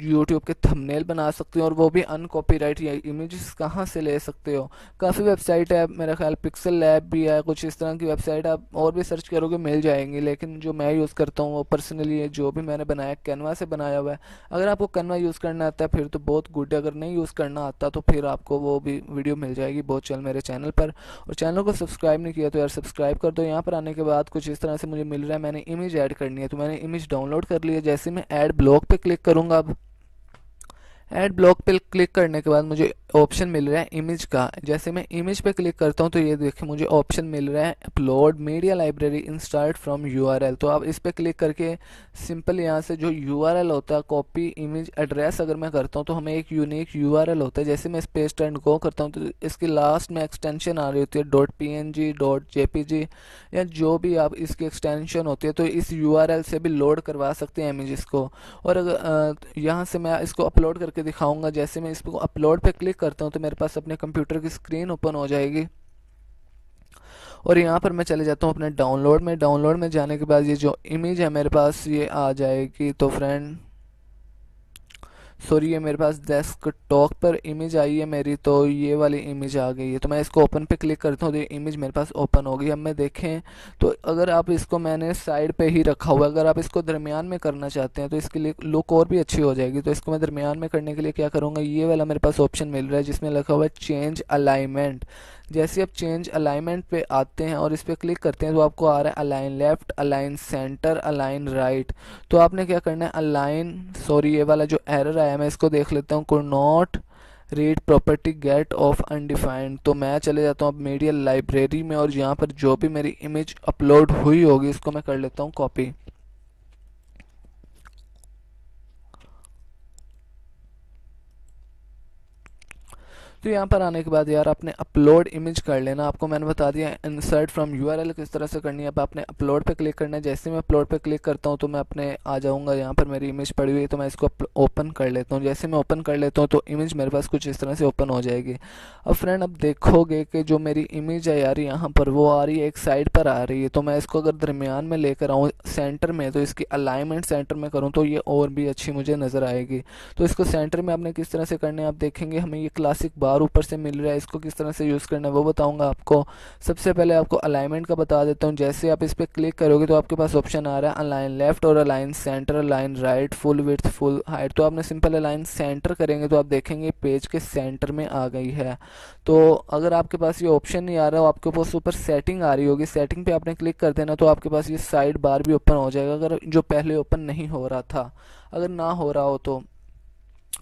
YouTube के थंबनेल बना सकते हो और वो भी अनकॉपीराइट या इमेजेस कहाँ से ले सकते हो काफ़ी वेबसाइट है मेरा ख्याल पिक्सल लैब भी है कुछ इस तरह की वेबसाइट आप और भी सर्च करोगे मिल जाएंगी लेकिन जो मैं यूज़ करता हूँ वो पर्सनली जो भी मैंने बनाया कैनवा से बनाया हुआ है अगर आपको कैनवा यूज़ करना आता है फिर तो बहुत गुड अगर नहीं यूज़ करना आता तो फिर आपको वो भी वीडियो मिल जाएगी बहुत चल मेरे चैनल पर और चैनल को सब्सक्राइब नहीं किया तो यार सब्सक्राइब कर दो यहाँ पर आने के बाद कुछ इस तरह से मुझे मिल रहा है मैंने इमेज ऐड करनी है तो मैंने इमेज डाउनलोड कर लिया जैसे मैं ऐड ब्लॉक पे क्लिक करूँगा अब ऐड ब्लॉक पे क्लिक करने के बाद मुझे ऑप्शन मिल रहा है इमेज का जैसे मैं इमेज पे क्लिक करता हूँ तो ये देखिए मुझे ऑप्शन मिल रहा है upload media library insert from URL तो आप इस पर क्लिक करके सिंपल यहाँ से जो यूआरएल होता है कॉपी इमेज एड्रेस अगर मैं करता हूँ तो हमें एक यूनिक यूआरएल होता है जैसे मैं स्पेस टर्न गो करता हूँ तो इसकी लास्ट में एक्सटेंशन आ रही होती है डॉट पी डॉट जे या जो भी आप इसकी एक्सटेंशन होती है तो इस यू से भी लोड करवा सकते हैं इमेज को और अगर यहाँ से मैं इसको अपलोड करके दिखाऊँगा जैसे मैं इसको अपलोड पर क्लिक करता हूँ तो मेरे पास अपने कंप्यूटर की स्क्रीन ओपन हो जाएगी और यहाँ पर मैं चले जाता हूँ अपने डाउनलोड में डाउनलोड में जाने के बाद ये जो इमेज है मेरे पास ये आ जाएगी तो फ्रेंड सॉरी ये मेरे पास डेस्क टॉक पर इमेज आई है मेरी तो ये वाली इमेज आ गई है तो मैं इसको ओपन पे क्लिक करता हूँ तो ये इमेज मेरे पास ओपन होगी अब मैं देखें तो अगर आप इसको मैंने साइड पे ही रखा हुआ है अगर आप इसको दरमियान में करना चाहते हैं तो इसके लिए लुक और भी अच्छी हो जाएगी तो इसको मैं दरमियान में करने के लिए क्या करूँगा ये वाला मेरे पास ऑप्शन मिल रहा है जिसमें लिखा हुआ है चेंज अलाइनमेंट जैसे आप चेंज अलाइनमेंट पे आते हैं और इस पर क्लिक करते हैं तो आपको आ रहा है align left align centre align right तो आपने क्या करना है अलाइन सॉरी ये वाला जो एरर आया है मैं इसको देख लेता हूँ could not read property get of undefined तो मैं चले जाता हूँ अब मीडिया लाइब्रेरी में और यहाँ पर जो भी मेरी इमेज अपलोड हुई होगी इसको मैं कर लेता हूँ कॉपी तो यहाँ पर आने के बाद यार आपने अपलोड इमेज कर लेना आपको मैंने बता दिया इंसर्ट फ्रॉम यूआरएल किस तरह से करनी है अब आपने अपलोड पे क्लिक करना है जैसे मैं अपलोड पे क्लिक करता हूँ तो मैं अपने आ जाऊँगा यहाँ पर मेरी इमेज पड़ी हुई है तो मैं इसको ओपन कर लेता हूँ जैसे मैं ओपन कर लेता हूँ तो इमेज मेरे पास कुछ इस तरह से ओपन हो जाएगी अब फ्रेंड अब देखोगे कि जो मेरी इमेज है यार यहाँ पर वो आ रही है एक साइड पर आ रही है तो मैं इसको अगर दरमियान में लेकर आऊँ सेंटर में तो इसकी अलाइनमेंट सेंटर में करूँ तो ये और भी अच्छी मुझे नज़र आएगी तो इसको सेंटर में आपने किस तरह से करना है आप देखेंगे हमें ये क्लासिक बात बार ऊपर से मिल रहा है इसको किस तरह से यूज़ करना है वो बताऊंगा आपको सबसे पहले आपको अलाइनमेंट का बता देता हूँ जैसे आप इस पर क्लिक करोगे तो आपके पास ऑप्शन आ रहा है अलाइन लेफ्ट और align centre align right full with full height तो आपने सिंपल अलाइन सेंटर करेंगे तो आप देखेंगे पेज के सेंटर में आ गई है तो अगर आपके पास ये ऑप्शन नहीं आ रहा हो आपके पास ऊपर सेटिंग आ रही होगी सेटिंग पर आपने क्लिक कर देना तो आपके पास ये साइड बार भी ओपन हो जाएगा अगर जो पहले ओपन नहीं हो रहा था अगर ना हो रहा हो तो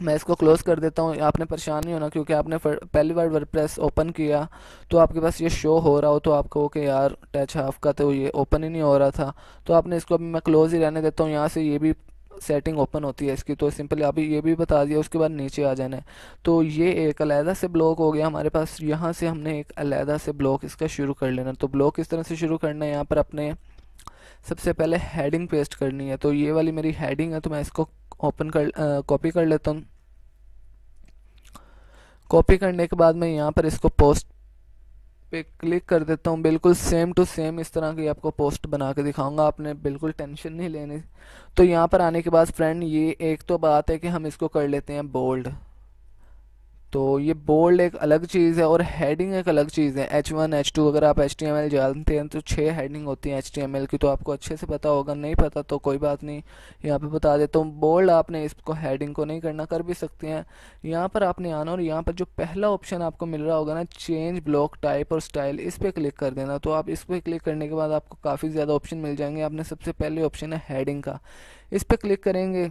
मैं इसको क्लोज़ कर देता हूँ आपने परेशान नहीं होना क्योंकि आपने पहली बार वर्डप्रेस ओपन किया तो आपके पास ये शो हो रहा हो तो आपको कि यार टैच हाफ का तो ये ओपन ही नहीं हो रहा था तो आपने इसको अभी मैं क्लोज़ ही रहने देता हूँ यहाँ से ये भी सेटिंग ओपन होती है इसकी तो सिंपली आप ये भी बता दिया उसके बाद नीचे आ जाना है तो ये एक अलहदा से ब्लॉक हो गया हमारे पास यहाँ से हमने एक अलहदा से ब्लॉक इसका शुरू कर लेना तो ब्लॉक इस तरह से शुरू करना है यहाँ पर अपने सबसे पहले हेडिंग पेस्ट करनी है तो ये वाली मेरी हेडिंग है तो मैं इसको ओपन कर कॉपी कर लेता हूँ कॉपी करने के बाद मैं यहाँ पर इसको पोस्ट पे क्लिक कर देता हूँ बिल्कुल सेम टू सेम इस तरह की आपको पोस्ट बना के दिखाऊंगा आपने बिल्कुल टेंशन नहीं लेनी तो यहाँ पर आने के बाद फ्रेंड ये एक तो बात है कि हम इसको कर लेते हैं बोल्ड तो ये बोल्ड एक अलग चीज़ है और हेडिंग एक अलग चीज़ है एच वन एच टू अगर आप एच टी एम एल जानते हैं तो छः हेडिंग होती हैं एच टी एम एल की तो आपको अच्छे से पता होगा नहीं पता तो कोई बात नहीं यहाँ पे बता देता हूँ बोल्ड आपने इसको हेडिंग को नहीं करना कर भी सकते हैं यहाँ पर आपने आना और यहाँ पर जो पहला ऑप्शन आपको मिल रहा होगा ना चेंज ब्लॉक टाइप और स्टाइल इस पर क्लिक कर देना तो आप इस पर क्लिक करने के बाद आपको काफ़ी ज़्यादा ऑप्शन मिल जाएंगे आपने सबसे पहले ऑप्शन है हेडिंग का इस पर क्लिक करेंगे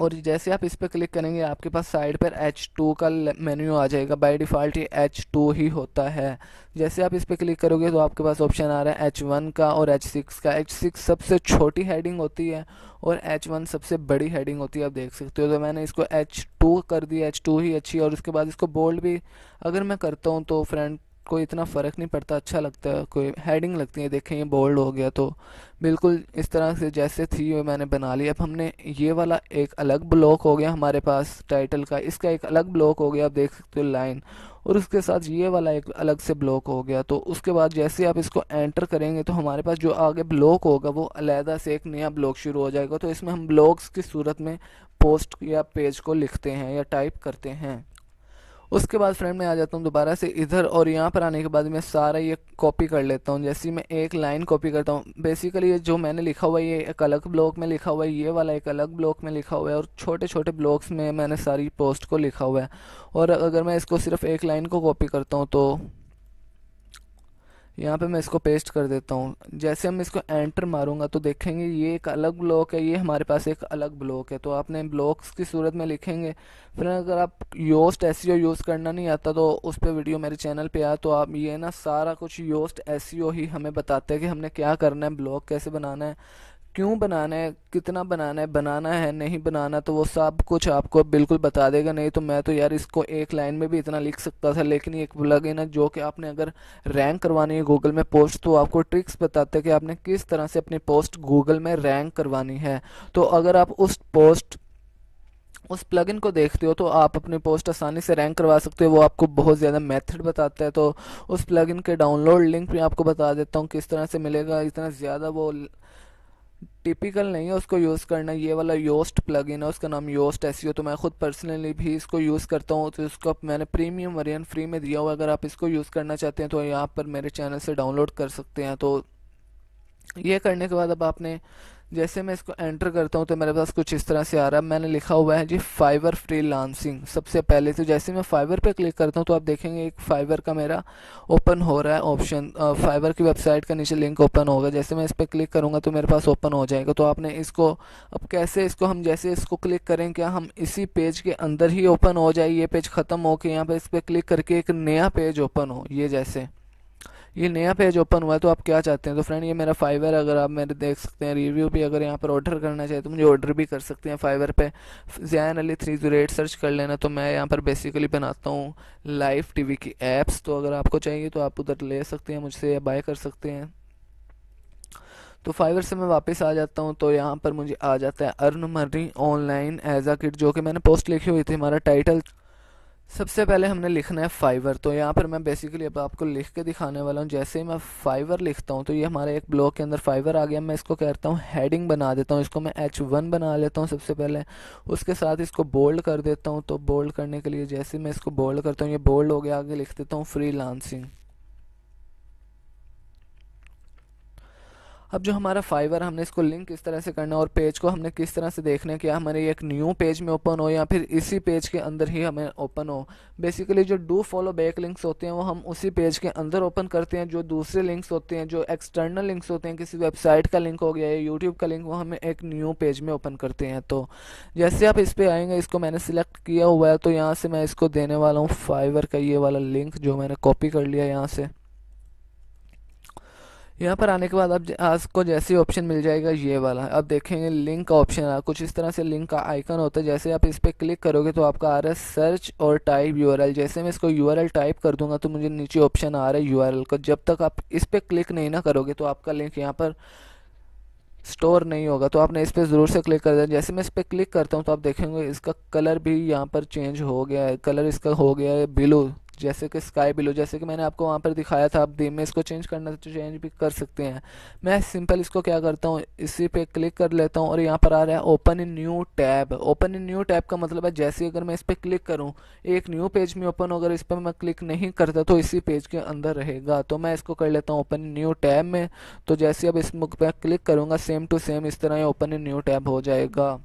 और जैसे आप इस पर क्लिक करेंगे आपके पास साइड पर एच टू का मेन्यू आ जाएगा बाय डिफ़ॉल्ट ये टू ही होता है जैसे आप इस पर क्लिक करोगे तो आपके पास ऑप्शन आ रहा है एच वन का और एच सिक्स का एच सिक्स सबसे छोटी हेडिंग होती है और एच वन सबसे बड़ी हेडिंग होती है आप देख सकते हो तो मैंने इसको एच टू कर दिया एच टू ही अच्छी और उसके बाद इसको बोल्ड भी अगर मैं करता हूँ तो फ्रंट कोई इतना फ़र्क नहीं पड़ता अच्छा लगता है कोई हेडिंग लगती है देखें ये बोल्ड हो गया तो बिल्कुल इस तरह से जैसे थी वो मैंने बना लिया अब हमने ये वाला एक अलग ब्लॉक हो गया हमारे पास टाइटल का इसका एक अलग ब्लॉक हो गया आप देख सकते हो लाइन और उसके साथ ये वाला एक अलग से ब्लॉक हो गया तो उसके बाद जैसे आप इसको एंटर करेंगे तो हमारे पास जो आगे ब्लॉक होगा वो अलहदा से एक नया ब्लॉक शुरू हो जाएगा तो इसमें हम ब्लॉग्स की सूरत में पोस्ट या पेज को लिखते हैं या टाइप करते हैं उसके बाद फ्रेंड मैं आ जाता हूँ दोबारा से इधर और यहाँ पर आने के बाद मैं सारा ये कॉपी कर लेता हूँ जैसे मैं एक लाइन कॉपी करता हूँ बेसिकली ये जो मैंने लिखा हुआ है ये एक अलग ब्लॉक में लिखा हुआ है ये वाला एक अलग ब्लॉक में लिखा हुआ है और छोटे छोटे ब्लॉक्स में मैंने सारी पोस्ट को लिखा हुआ है और अगर मैं इसको सिर्फ एक लाइन को कॉपी करता हूँ तो यहाँ पे मैं इसको पेस्ट कर देता हूँ जैसे हम इसको एंटर मारूंगा तो देखेंगे ये एक अलग ब्लॉक है ये हमारे पास एक अलग ब्लॉक है तो आपने ब्लॉक्स की सूरत में लिखेंगे फिर अगर आप योस्ट एस यूज़ करना नहीं आता तो उस पर वीडियो मेरे चैनल पे आ तो आप ये ना सारा कुछ योस्ट एस e ही हमें बताते हैं कि हमने क्या करना है ब्लॉक कैसे बनाना है क्यों बनाना है कितना बनाना है बनाना है नहीं बनाना तो वो सब कुछ आपको बिल्कुल बता देगा नहीं तो मैं तो यार इसको एक लाइन में भी इतना लिख सकता था लेकिन एक प्लग इन है जो कि आपने अगर रैंक करवानी है गूगल में पोस्ट तो आपको ट्रिक्स बताते हैं कि आपने किस तरह से अपनी पोस्ट गूगल में रैंक करवानी है तो अगर आप उस पोस्ट उस प्लगइन को देखते हो तो आप अपनी पोस्ट आसानी से रैंक करवा सकते हो वो आपको बहुत ज़्यादा मेथड बताता है तो उस प्लगइन के डाउनलोड लिंक भी आपको बता देता हूँ किस तरह से मिलेगा इतना ज़्यादा वो टिपिकल नहीं है उसको यूज़ करना ये वाला योस्ट प्लग है उसका नाम योस्ट ऐसी हो तो मैं खुद पर्सनली भी इसको यूज़ करता हूँ तो इसको मैंने प्रीमियम वरियन फ्री में दिया हुआ अगर आप इसको यूज़ करना चाहते हैं तो यहाँ पर मेरे चैनल से डाउनलोड कर सकते हैं तो ये करने के बाद अब आपने जैसे मैं इसको एंटर करता हूँ तो मेरे पास कुछ इस तरह से आ रहा है मैंने लिखा हुआ है जी फाइवर फ्री लांसिंग सबसे पहले तो जैसे मैं फाइवर पे क्लिक करता हूँ तो आप देखेंगे एक फाइवर का मेरा ओपन हो रहा है ऑप्शन फाइवर की वेबसाइट का नीचे लिंक ओपन होगा जैसे मैं इस पर क्लिक करूँगा तो मेरे पास ओपन हो जाएगा तो आपने इसको अब कैसे इसको हम जैसे इसको क्लिक करें क्या हम इसी पेज के अंदर ही ओपन हो जाए ये पेज ख़त्म हो के यहाँ पर इस पर क्लिक करके एक नया पेज ओपन हो ये जैसे ये नया पेज ओपन हुआ है तो आप क्या चाहते हैं तो फ्रेंड ये मेरा फाइवर अगर आप मेरे देख सकते हैं रिव्यू भी अगर यहाँ पर ऑर्डर करना चाहे तो मुझे ऑर्डर भी कर सकते हैं फाइवर पे Zain Ali three zero eight search कर लेना तो मैं यहाँ पर बेसिकली बनाता हूँ लाइव टीवी की एप्स तो अगर आपको चाहिए तो आप उधर ले सकते हैं मुझसे या बाय कर सकते हैं तो फाइवर से मैं वापस आ जाता हूँ तो यहाँ पर मुझे आ जाता है earn money online as a kit जो कि मैंने पोस्ट लिखी हुई थी हमारा टाइटल सबसे पहले हमने लिखना है फाइवर तो यहाँ पर मैं बेसिकली अब आपको लिख के दिखाने वाला हूँ जैसे ही मैं फाइवर लिखता हूँ तो ये हमारे एक ब्लॉक के अंदर फाइवर आ गया मैं इसको कहता हूँ हेडिंग बना देता हूँ इसको मैं एच वन बना लेता हूँ सबसे पहले उसके साथ इसको बोल्ड कर देता हूँ तो बोल्ड करने के लिए जैसे मैं इसको बोल्ड करता हूँ ये बोल्ड हो गया आगे लिख देता हूँ फ्री लांसिंग अब जो हमारा फाइवर हमने इसको लिंक किस तरह से करना है और पेज को हमने किस तरह से देखना है कि हमारे एक न्यू पेज में ओपन हो या फिर इसी पेज के अंदर ही हमें ओपन हो बेसिकली जो डू फॉलो बैक लिंक्स होते हैं वो हम उसी पेज के अंदर ओपन करते हैं जो दूसरे लिंक्स होते हैं जो एक्सटर्नल लिंक्स होते हैं किसी वेबसाइट का लिंक हो गया या यूट्यूब का लिंक वो हमें एक न्यू पेज में ओपन करते हैं तो जैसे आप इस पर आएंगे इसको मैंने सिलेक्ट किया हुआ है तो यहाँ से मैं इसको देने वाला हूँ फाइवर का ये वाला लिंक जो मैंने कॉपी कर लिया यहाँ से यहाँ पर आने के बाद अब आपको जैसे ऑप्शन मिल जाएगा ये वाला अब देखेंगे लिंक का ऑप्शन आ कुछ इस तरह से लिंक का आइकन होता है जैसे आप इस पर क्लिक करोगे तो आपका आ रहा है सर्च और टाइप यूआरएल जैसे मैं इसको यूआरएल टाइप कर दूंगा तो मुझे नीचे ऑप्शन आ रहा है यूआरएल का जब तक आप इस पर क्लिक नहीं ना करोगे तो आपका लिंक यहाँ पर स्टोर नहीं होगा तो आपने इस पर ज़रूर से क्लिक कर देना जैसे मैं इस पर क्लिक करता हूँ तो आप देखेंगे इसका कलर भी यहाँ पर चेंज हो गया है कलर इसका हो गया है ब्लू जैसे कि स्काई बिलो जैसे कि मैंने आपको वहाँ पर दिखाया था आप देम में इसको चेंज करना तो चेंज भी कर सकते हैं मैं सिंपल इसको क्या करता हूँ इसी पे क्लिक कर लेता हूँ और यहाँ पर आ रहा है open in new tab open in new tab का मतलब है जैसे अगर मैं इस पर क्लिक करूँ एक न्यू पेज में ओपन हो अगर इस पर मैं क्लिक नहीं करता तो इसी पेज के अंदर रहेगा तो मैं इसको कर लेता हूँ ओपन इन न्यू टैब में तो जैसे अब इस पर क्लिक करूँगा सेम टू सेम इस तरह ओपन इन न्यू टैब हो जाएगा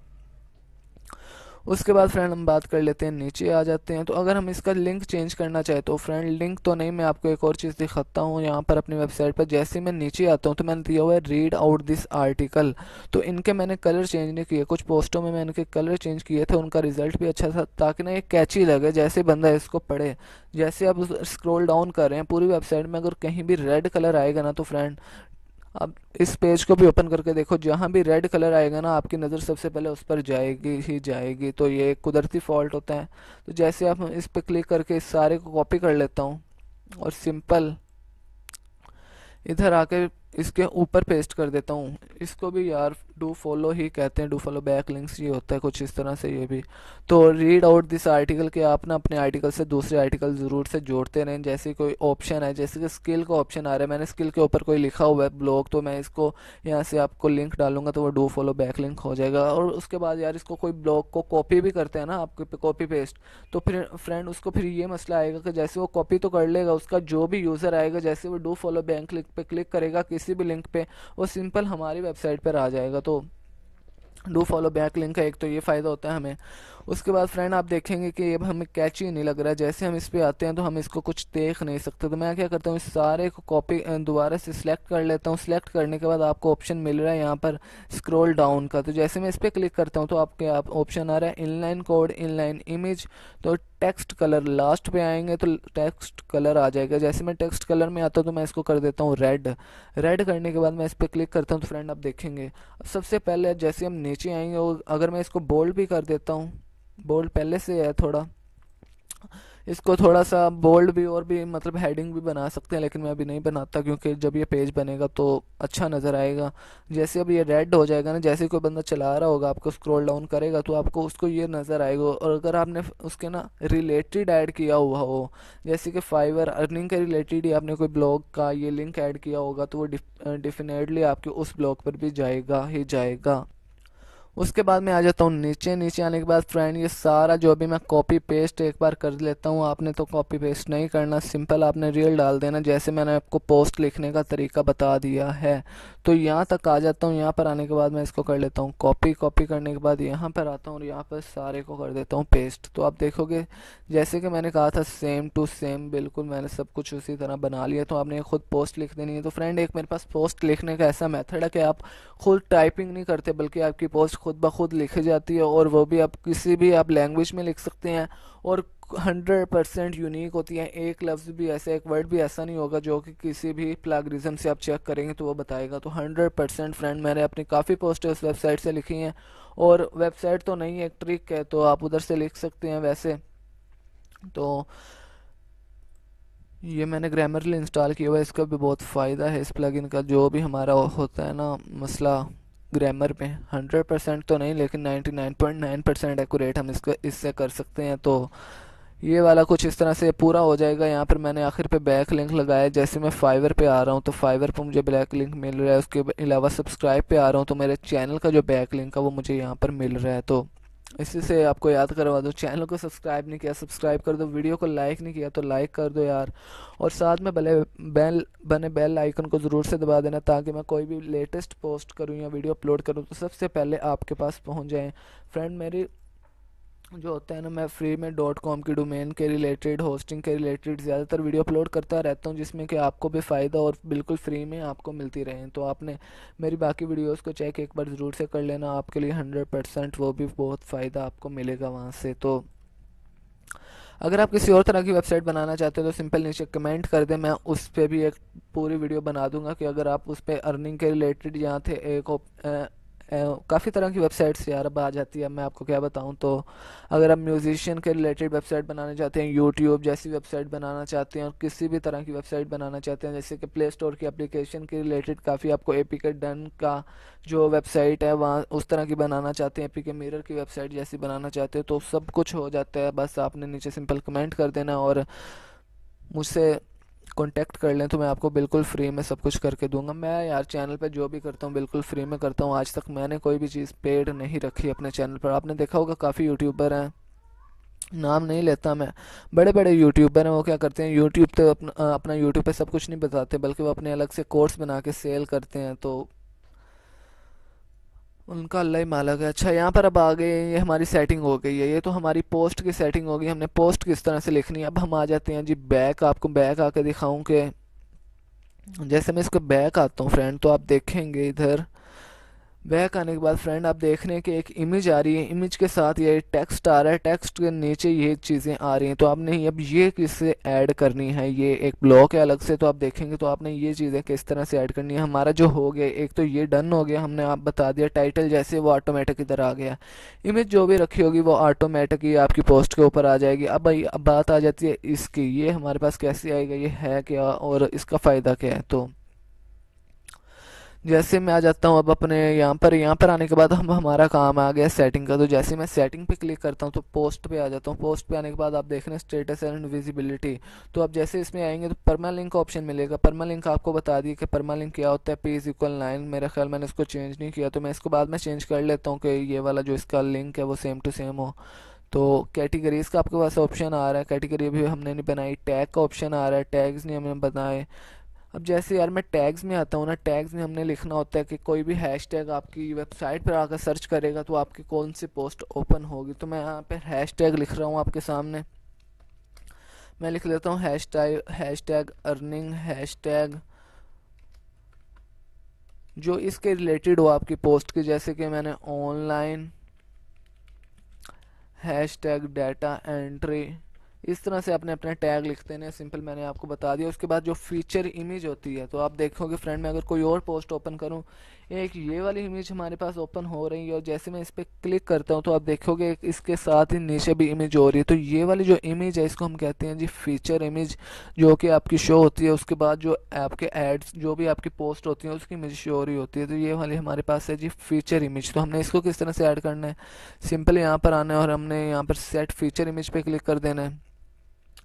उसके बाद फ्रेंड हम बात कर लेते हैं नीचे आ जाते हैं तो अगर हम इसका लिंक चेंज करना चाहें तो फ्रेंड लिंक तो नहीं मैं आपको एक और चीज़ दिखाता हूँ यहाँ पर अपनी वेबसाइट पर जैसे मैं नीचे आता हूँ तो मैंने दिया हुआ है रीड आउट दिस आर्टिकल तो इनके मैंने कलर चेंज नहीं किए कुछ पोस्टों में मैंने इनके कलर चेंज किए थे उनका रिजल्ट भी अच्छा था ताकि ना ये कैची लगे जैसे बंदा इसको पढ़े जैसे आप स्क्रोल डाउन कर रहे हैं पूरी वेबसाइट में अगर कहीं भी रेड कलर आएगा ना तो फ्रेंड अब इस पेज को भी ओपन करके देखो जहाँ भी रेड कलर आएगा ना आपकी नज़र सबसे पहले उस पर जाएगी ही जाएगी तो ये एक कुदरती फॉल्ट होता है तो जैसे आप इस पर क्लिक करके इस सारे को कॉपी कर लेता हूँ और सिंपल इधर आके इसके ऊपर पेस्ट कर देता हूँ इसको भी यार डू फॉलो ही कहते हैं डू फॉलो बैक लिंक्स ये होता है कुछ इस तरह से ये भी तो रीड आउट दिस आर्टिकल के आप ना अपने आर्टिकल से दूसरे आर्टिकल ज़रूर से जोड़ते रहें जैसे कोई ऑप्शन है जैसे कि स्किल का ऑप्शन आ रहा है मैंने स्किल के ऊपर कोई लिखा हुआ है ब्लॉग तो मैं इसको यहाँ से आपको लिंक डालूंगा तो वो डू फॉलो बैक लिंक हो जाएगा और उसके बाद यार इसको कोई ब्लॉग को कॉपी भी करते हैं ना आपके कॉपी पेस्ट तो फिर फ्रेंड उसको फिर ये मसला आएगा कि जैसे वो कॉपी तो कर लेगा उसका जो भी यूज़र आएगा जैसे वो डू फॉलो बैंक लिंक पे क्लिक करेगा किसी भी लिंक पे वो सिंपल हमारी वेबसाइट पर आ जाएगा तो डू फॉलो बैक लिंक का एक तो ये फ़ायदा होता है हमें उसके बाद फ्रेंड आप देखेंगे कि अब हमें कैची नहीं लग रहा है जैसे हम इस पर आते हैं तो हम इसको कुछ देख नहीं सकते तो मैं क्या करता हूँ इस सारे को कॉपी दोबारा से सिलेक्ट कर लेता हूँ सिलेक्ट करने के बाद आपको ऑप्शन मिल रहा है यहाँ पर स्क्रोल डाउन का तो जैसे मैं इस पर क्लिक करता हूँ तो आपके आप ऑप्शन आ रहा है इनलाइन कोड इनलाइन इमेज तो टेक्स्ट कलर लास्ट पे आएंगे तो टेक्स्ट कलर आ जाएगा जैसे मैं टेक्स्ट कलर में आता हूँ तो मैं इसको कर देता हूँ रेड रेड करने के बाद मैं इस पर क्लिक करता हूँ तो फ्रेंड आप देखेंगे सबसे पहले जैसे हम नीचे आएंगे और अगर मैं इसको बोल्ड भी कर देता हूँ बोल्ड पहले से है थोड़ा इसको थोड़ा सा बोल्ड भी और भी मतलब हेडिंग भी बना सकते हैं लेकिन मैं अभी नहीं बनाता क्योंकि जब ये पेज बनेगा तो अच्छा नज़र आएगा जैसे अब ये रेड हो जाएगा ना जैसे कोई बंदा चला रहा होगा आपको स्क्रॉल डाउन करेगा तो आपको उसको ये नज़र आएगा और अगर आपने उसके ना रिलेटेड ऐड किया हुआ हो जैसे कि फाइवर अर्निंग के रिलेटेड ही आपने कोई ब्लॉग का ये लिंक ऐड किया होगा तो वो डिफिनेटली आपके उस ब्लॉग पर भी जाएगा ही जाएगा उसके बाद मैं आ जाता हूँ नीचे नीचे आने के बाद फ्रेंड ये सारा जो अभी मैं कॉपी पेस्ट एक बार कर लेता हूँ आपने तो कॉपी पेस्ट नहीं करना सिंपल आपने रियल डाल देना जैसे मैंने आपको पोस्ट लिखने का तरीका बता दिया है तो यहाँ तक आ जाता हूँ यहाँ पर आने के बाद मैं इसको कर लेता हूँ कॉपी कॉपी करने के बाद यहाँ पर आता हूँ और यहाँ पर सारे को कर देता हूँ पेस्ट तो आप देखोगे जैसे कि मैंने कहा था सेम टू सेम बिल्कुल मैंने सब कुछ उसी तरह बना लिया तो आपने खुद पोस्ट लिख देनी है तो फ्रेंड एक मेरे पास पोस्ट लिखने का ऐसा मेथड है कि आप खुद टाइपिंग नहीं करते बल्कि आपकी पोस्ट खुद ब खुद लिखी जाती है और वो भी आप किसी भी आप लैंग्वेज में लिख सकते हैं और हंड्रेड परसेंट यूनिक होती है एक लफ्ज़ भी ऐसा एक वर्ड भी ऐसा नहीं होगा जो कि किसी भी प्लागरिज्म से आप चेक करेंगे तो वो बताएगा तो हंड्रेड परसेंट फ्रेंड मैंने अपनी काफ़ी उस वेबसाइट से लिखी हैं और वेबसाइट तो नहीं एक ट्रिक है तो आप उधर से लिख सकते हैं वैसे तो ये मैंने ग्रामरली इंस्टॉल किया हुआ है इसका भी बहुत फ़ायदा है इस प्लगइन का जो भी हमारा होता है ना मसला ग्रामर में हंड्रेड परसेंट तो नहीं लेकिन ninety nine point nine percent accurate हम इसको इससे कर सकते हैं तो ये वाला कुछ इस तरह से पूरा हो जाएगा यहाँ पर मैंने आखिर पे बैक लिंक लगाया जैसे मैं फाइवर पे आ रहा हूँ तो फाइवर पे मुझे ब्लैक लिंक मिल रहा है उसके अलावा सब्सक्राइब पे आ रहा हूँ तो मेरे चैनल का जो बैक लिंक है वो मुझे यहाँ पर मिल रहा है तो इसी से आपको याद करवा दो चैनल को सब्सक्राइब नहीं किया सब्सक्राइब कर दो वीडियो को लाइक नहीं किया तो लाइक कर दो यार और साथ में भले बेल बने बेल आइकन को ज़रूर से दबा देना ताकि मैं कोई भी लेटेस्ट पोस्ट करूँ या वीडियो अपलोड करूँ तो सबसे पहले आपके पास पहुँच जाएँ फ्रेंड मेरी जो होता है ना मैं फ्री में डॉट कॉम की डोमेन के रिलेटेड होस्टिंग के रिलेटेड ज़्यादातर वीडियो अपलोड करता रहता हूँ जिसमें कि आपको भी फ़ायदा और बिल्कुल फ्री में आपको मिलती रहे तो आपने मेरी बाकी वीडियोस को चेक एक बार ज़रूर से कर लेना आपके लिए हंड्रेड परसेंट वो भी बहुत फ़ायदा आपको मिलेगा वहाँ से तो अगर आप किसी और तरह की वेबसाइट बनाना चाहते हो तो सिंपल नीचे कमेंट कर दें मैं उस पर भी एक पूरी वीडियो बना दूंगा कि अगर आप उस पर अर्निंग के रिलेटेड यहाँ थे एक काफ़ी तरह की वेबसाइट्स यार अब आ जाती है मैं आपको क्या बताऊँ तो अगर आप म्यूज़िशियन के रिलेटेड वेबसाइट बनाना चाहते हैं यूट्यूब जैसी वेबसाइट बनाना चाहते हैं और किसी भी तरह की वेबसाइट बनाना चाहते हैं जैसे कि प्ले स्टोर की एप्लीकेशन के रिलेटेड काफ़ी आपको ए पी के डन का जो वेबसाइट है वहाँ उस तरह की बनाना चाहते हैं ए पी के मिरर की वेबसाइट जैसी बनाना चाहते हैं तो सब कुछ हो जाता है बस आपने नीचे सिंपल कमेंट कर देना और मुझसे कॉन्टैक्ट कर लें तो मैं आपको बिल्कुल फ्री में सब कुछ करके दूंगा मैं यार चैनल पर जो भी करता हूँ बिल्कुल फ्री में करता हूँ आज तक मैंने कोई भी चीज़ पेड नहीं रखी अपने चैनल पर आपने देखा होगा काफ़ी यूट्यूबर हैं नाम नहीं लेता मैं बड़े बड़े यूट्यूबर हैं वो क्या करते हैं यूट्यूब तो अपना अपना यूट्यूब पे सब कुछ नहीं बताते बल्कि वो अपने अलग से कोर्स बना के सेल करते हैं तो उनका अल्लाह ही मालक है अच्छा यहाँ पर अब आ गए ये हमारी सेटिंग हो गई है ये तो हमारी पोस्ट की सेटिंग हो गई हमने पोस्ट किस तरह से लिखनी है अब हम आ जाते हैं जी बैक आपको बैक आके दिखाऊं के जैसे मैं इसको बैक आता हूँ फ्रेंड तो आप देखेंगे इधर बैक आने के बाद फ्रेंड आप देख रहे हैं कि एक इमेज आ रही है इमेज के साथ ये टेक्स्ट आ रहा है टेक्स्ट के नीचे ये चीज़ें आ रही हैं तो आपने अब ये किससे ऐड करनी है ये एक ब्लॉक है अलग से तो आप देखेंगे तो आपने ये चीज़ें किस तरह से ऐड करनी है हमारा जो हो गया एक तो ये डन हो गया हमने आप बता दिया टाइटल जैसे वो ऑटोमेटिक इधर आ गया इमेज जो भी रखी होगी वो ऑटोमेटिक ही आपकी पोस्ट के ऊपर आ जाएगी अब भाई अब बात आ जाती है इसकी ये हमारे पास कैसे आएगा ये है क्या और इसका फ़ायदा क्या है तो जैसे मैं आ जाता हूँ अब अपने यहाँ पर यहाँ पर आने के बाद हम हमारा काम आ गया सेटिंग का तो जैसे मैं सेटिंग पे क्लिक करता हूँ तो पोस्ट पे आ जाता हूँ पोस्ट पे आने के बाद आप देख रहे हैं स्टेटस एंड विजिबिलिटी तो आप जैसे इसमें आएंगे तो परमा लिंक का ऑप्शन मिलेगा परमा लिंक आपको बता दिए कि परमा लिंक क्या होता है पी इज इक्वल नाइन मेरा ख्याल मैंने इसको चेंज नहीं किया तो मैं इसको बाद में चेंज कर लेता हूँ कि ये वाला जो इसका लिंक है वो सेम टू सेम हो तो कैटेगरीज़ का आपके पास ऑप्शन आ रहा है कैटेगरी अभी हमने नहीं बनाई टैग का ऑप्शन आ रहा है टैग्स नहीं हमने बनाए अब जैसे यार मैं टैग्स में आता हूँ ना टैग्स में हमने लिखना होता है कि कोई भी हैश टैग आपकी वेबसाइट पर आकर सर्च करेगा तो आपकी कौन सी पोस्ट ओपन होगी तो मैं यहाँ पर हैश टैग लिख रहा हूँ आपके सामने मैं लिख लेता हूँ hashtag hashtag earning hashtag जो इसके रिलेटेड हो आपकी पोस्ट के जैसे कि मैंने online hashtag data entry इस तरह से अपने अपने टैग लिखते हैं सिंपल मैंने आपको बता दिया उसके बाद जो फीचर इमेज होती है तो आप देखोगे फ्रेंड मैं अगर कोई और पोस्ट ओपन करूँ एक ये वाली इमेज हमारे पास ओपन हो रही है और जैसे मैं इस पर क्लिक करता हूँ तो आप देखोगे इसके साथ ही नीचे भी इमेज हो रही है तो ये वाली जो इमेज है इसको हम कहते हैं जी फीचर इमेज जो कि आपकी शो होती है उसके बाद जो आपके एड्स जो भी आपकी पोस्ट होती है उसकी इमेज शो हो रही होती है तो ये वाली हमारे पास है जी फीचर इमेज तो हमने इसको किस तरह से ऐड करना है सिंपल यहाँ पर आना है और हमने यहाँ पर सेट फीचर इमेज पर क्लिक कर देना है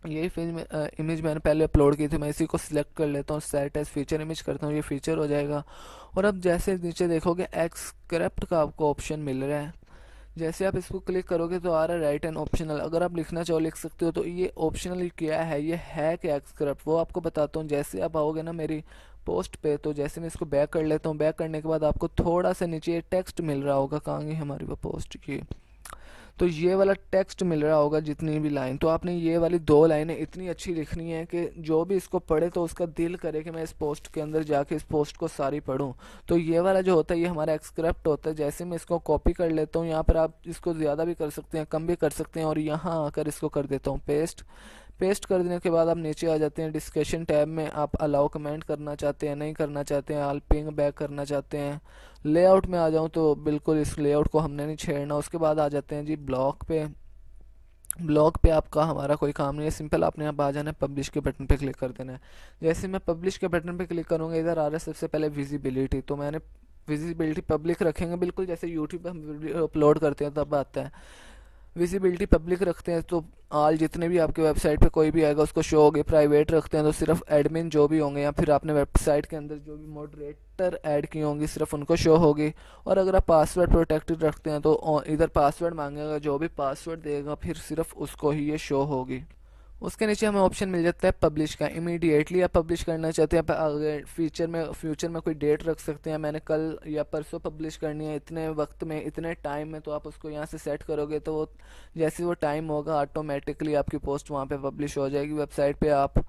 यही फिल्म इमेज मैंने पहले अपलोड की थी मैं इसी को सिलेक्ट कर लेता हूँ सेट एज फीचर इमेज करता हूँ ये फीचर हो जाएगा और अब जैसे नीचे देखोगे एक्सक्रेप्ट का आपको ऑप्शन मिल रहा है जैसे आप इसको क्लिक करोगे तो आ रहा है राइट एंड ऑप्शनल अगर आप लिखना चाहो लिख सकते हो तो ये ऑप्शनल क्या है ये है कि एक्सक्रेप्ट वो आपको बताता हूँ जैसे आप आओगे ना मेरी पोस्ट पे तो जैसे मैं इसको बैक कर लेता हूँ बैक करने के बाद आपको थोड़ा सा नीचे टेक्स्ट मिल रहा होगा कहाँ हमारी वो पोस्ट की तो ये वाला टेक्स्ट मिल रहा होगा जितनी भी लाइन तो आपने ये वाली दो लाइनें इतनी अच्छी लिखनी है कि जो भी इसको पढ़े तो उसका दिल करे कि मैं इस पोस्ट के अंदर जाके इस पोस्ट को सारी पढ़ूँ तो ये वाला जो होता है ये हमारा एक्सक्रिप्ट होता है जैसे मैं इसको कॉपी कर लेता हूँ यहाँ पर आप इसको ज़्यादा भी कर सकते हैं कम भी कर सकते हैं और यहाँ आकर इसको कर देता हूँ पेस्ट पेस्ट कर देने के बाद आप नीचे आ जाते हैं डिस्कशन टैब में आप अलाउ कमेंट करना चाहते हैं नहीं करना चाहते हैं आल पिंग बैक करना चाहते हैं लेआउट में आ जाऊं तो बिल्कुल इस लेआउट को हमने नहीं छेड़ना उसके बाद आ जाते हैं जी ब्लॉक पे ब्लॉग पे आपका हमारा कोई काम नहीं है सिंपल आपने यहाँ आप आ जाना है पब्लिश के बटन पे क्लिक कर देना है जैसे मैं पब्लिश के बटन पे क्लिक करूँगा इधर आ रहा है सबसे पहले विजिबिलिटी तो मैंने विजिबिलिटी पब्लिक रखेंगे बिल्कुल जैसे यूट्यूब पर हम वीडियो अपलोड करते हैं तब आता है विजिबिलिटी पब्लिक रखते हैं तो आल जितने भी आपके वेबसाइट पे कोई भी आएगा उसको शो होगी प्राइवेट रखते हैं तो सिर्फ एडमिन जो भी होंगे या फिर आपने वेबसाइट के अंदर जो भी मॉडरेटर ऐड किए होंगे सिर्फ उनको शो होगी और अगर आप पासवर्ड प्रोटेक्टेड रखते हैं तो इधर पासवर्ड मांगेगा जो भी पासवर्ड देगा फिर सिर्फ उसको ही ये शो होगी उसके नीचे हमें ऑप्शन मिल जाता है पब्लिश का इमीडिएटली आप पब्लिश करना चाहते हैं अगर फ्यूचर में फ्यूचर में कोई डेट रख सकते हैं मैंने कल या परसों पब्लिश करनी है इतने वक्त में इतने टाइम में तो आप उसको यहाँ से सेट करोगे तो वो जैसे वो टाइम होगा ऑटोमेटिकली आपकी पोस्ट वहाँ पर पब्लिश हो जाएगी वेबसाइट पर आप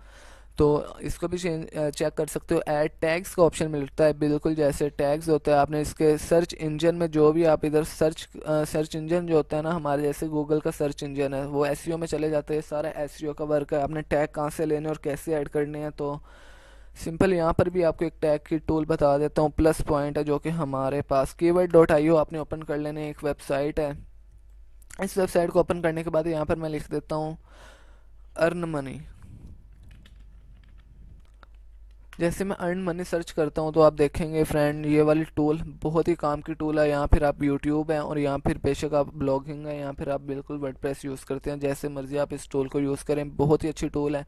तो इसको भी चेक कर सकते हो ऐड टैग्स का ऑप्शन मिलता है बिल्कुल जैसे टैग्स होते हैं आपने इसके सर्च इंजन में जो भी आप इधर सर्च सर्च इंजन जो होता है ना हमारे जैसे गूगल का सर्च इंजन है वो एस e में चले जाते हैं सारा एस e का वर्क है आपने टैग कहाँ से लेने और कैसे ऐड करने हैं तो सिंपल यहाँ पर भी आपको एक टैग की टूल बता देता हूँ प्लस पॉइंट है जो कि हमारे पास कीवर्ड डॉट आई आपने ओपन कर लेने एक वेबसाइट है इस वेबसाइट को ओपन करने के बाद यहाँ पर मैं लिख देता हूँ अर्न मनी जैसे मैं अर्न मनी सर्च करता हूँ तो आप देखेंगे फ्रेंड ये वाली टूल बहुत ही काम की टूल है यहाँ फिर आप यूट्यूब हैं और यहाँ फिर बेशक आप ब्लॉगिंग है यहाँ फिर आप बिल्कुल वर्ड यूज़ करते हैं जैसे मर्ज़ी आप इस टूल को यूज़ करें बहुत ही अच्छी टूल है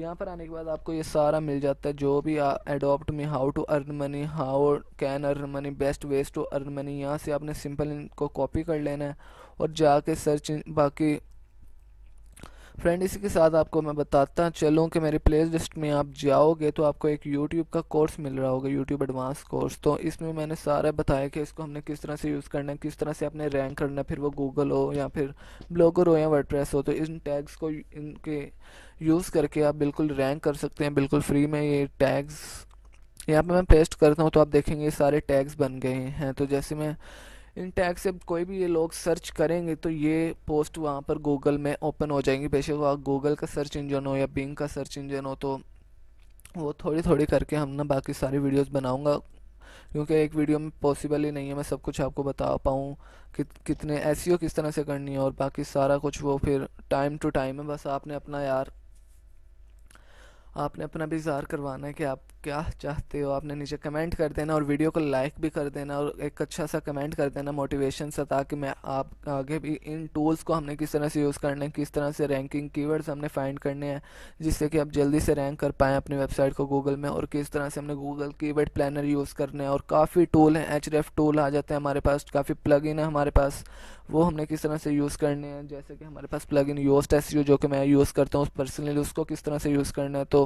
यहाँ पर आने के बाद आपको ये सारा मिल जाता है जो भी adopt me how to earn money how can earn money best ways to earn money यहाँ से आपने सिंपल इनको कॉपी कर लेना है और जाके सर्च बाकी फ्रेंड इसी के साथ आपको मैं बताता चलूँ कि मेरे प्ले लिस्ट में आप जाओगे तो आपको एक यूट्यूब का कोर्स मिल रहा होगा यूट्यूब एडवांस कोर्स तो इसमें मैंने सारा बताया कि इसको हमने किस तरह से यूज़ करना है किस तरह से आपने रैंक करना है फिर वो गूगल हो या फिर ब्लॉगर हो या वर्ड हो तो इन टैग्स को इनके यूज़ करके आप बिल्कुल रैंक कर सकते हैं बिल्कुल फ्री में ये टैग्स यहाँ पर मैं पेस्ट करता हूँ तो आप देखेंगे सारे टैग्स बन गए हैं तो जैसे मैं इन टैग से कोई भी ये लोग सर्च करेंगे तो ये पोस्ट वहाँ पर गूगल में ओपन हो जाएंगी बेशक वहाँ गूगल का सर्च इंजन हो या बिंग का सर्च इंजन हो तो वो थोड़ी थोड़ी करके हम ना बाकी सारी वीडियोस बनाऊंगा क्योंकि एक वीडियो में पॉसिबल ही नहीं है मैं सब कुछ आपको बता पाऊँ कि कितने ऐसी e किस तरह से करनी है और बाकी सारा कुछ वो फिर टाइम टू टाइम है बस आपने अपना यार आपने अपना भी इजहार करवाना है कि आप क्या चाहते हो आपने नीचे कमेंट कर देना और वीडियो को लाइक भी कर देना और एक अच्छा सा कमेंट कर देना मोटिवेशन सा ताकि मैं आप आगे भी इन टूल्स को हमने किस तरह से यूज़ करना है किस तरह से रैंकिंग कीवर्ड्स हमने फाइंड करने हैं जिससे कि आप जल्दी से रैंक कर पाएँ अपनी वेबसाइट को गूगल में और किस तरह से हमने गूगल कीवर्ड प्लानर यूज़ करने हैं और काफ़ी टूल हैं एच टूल आ जाते हैं हमारे पास काफ़ी प्लग है हमारे पास वो हमने किस तरह से यूज़ करने हैं जैसे कि हमारे पास प्लग इन योस्ट एस जो कि मैं यूज़ करता हूँ पर्सनली उसको किस तरह से यूज़ करना है तो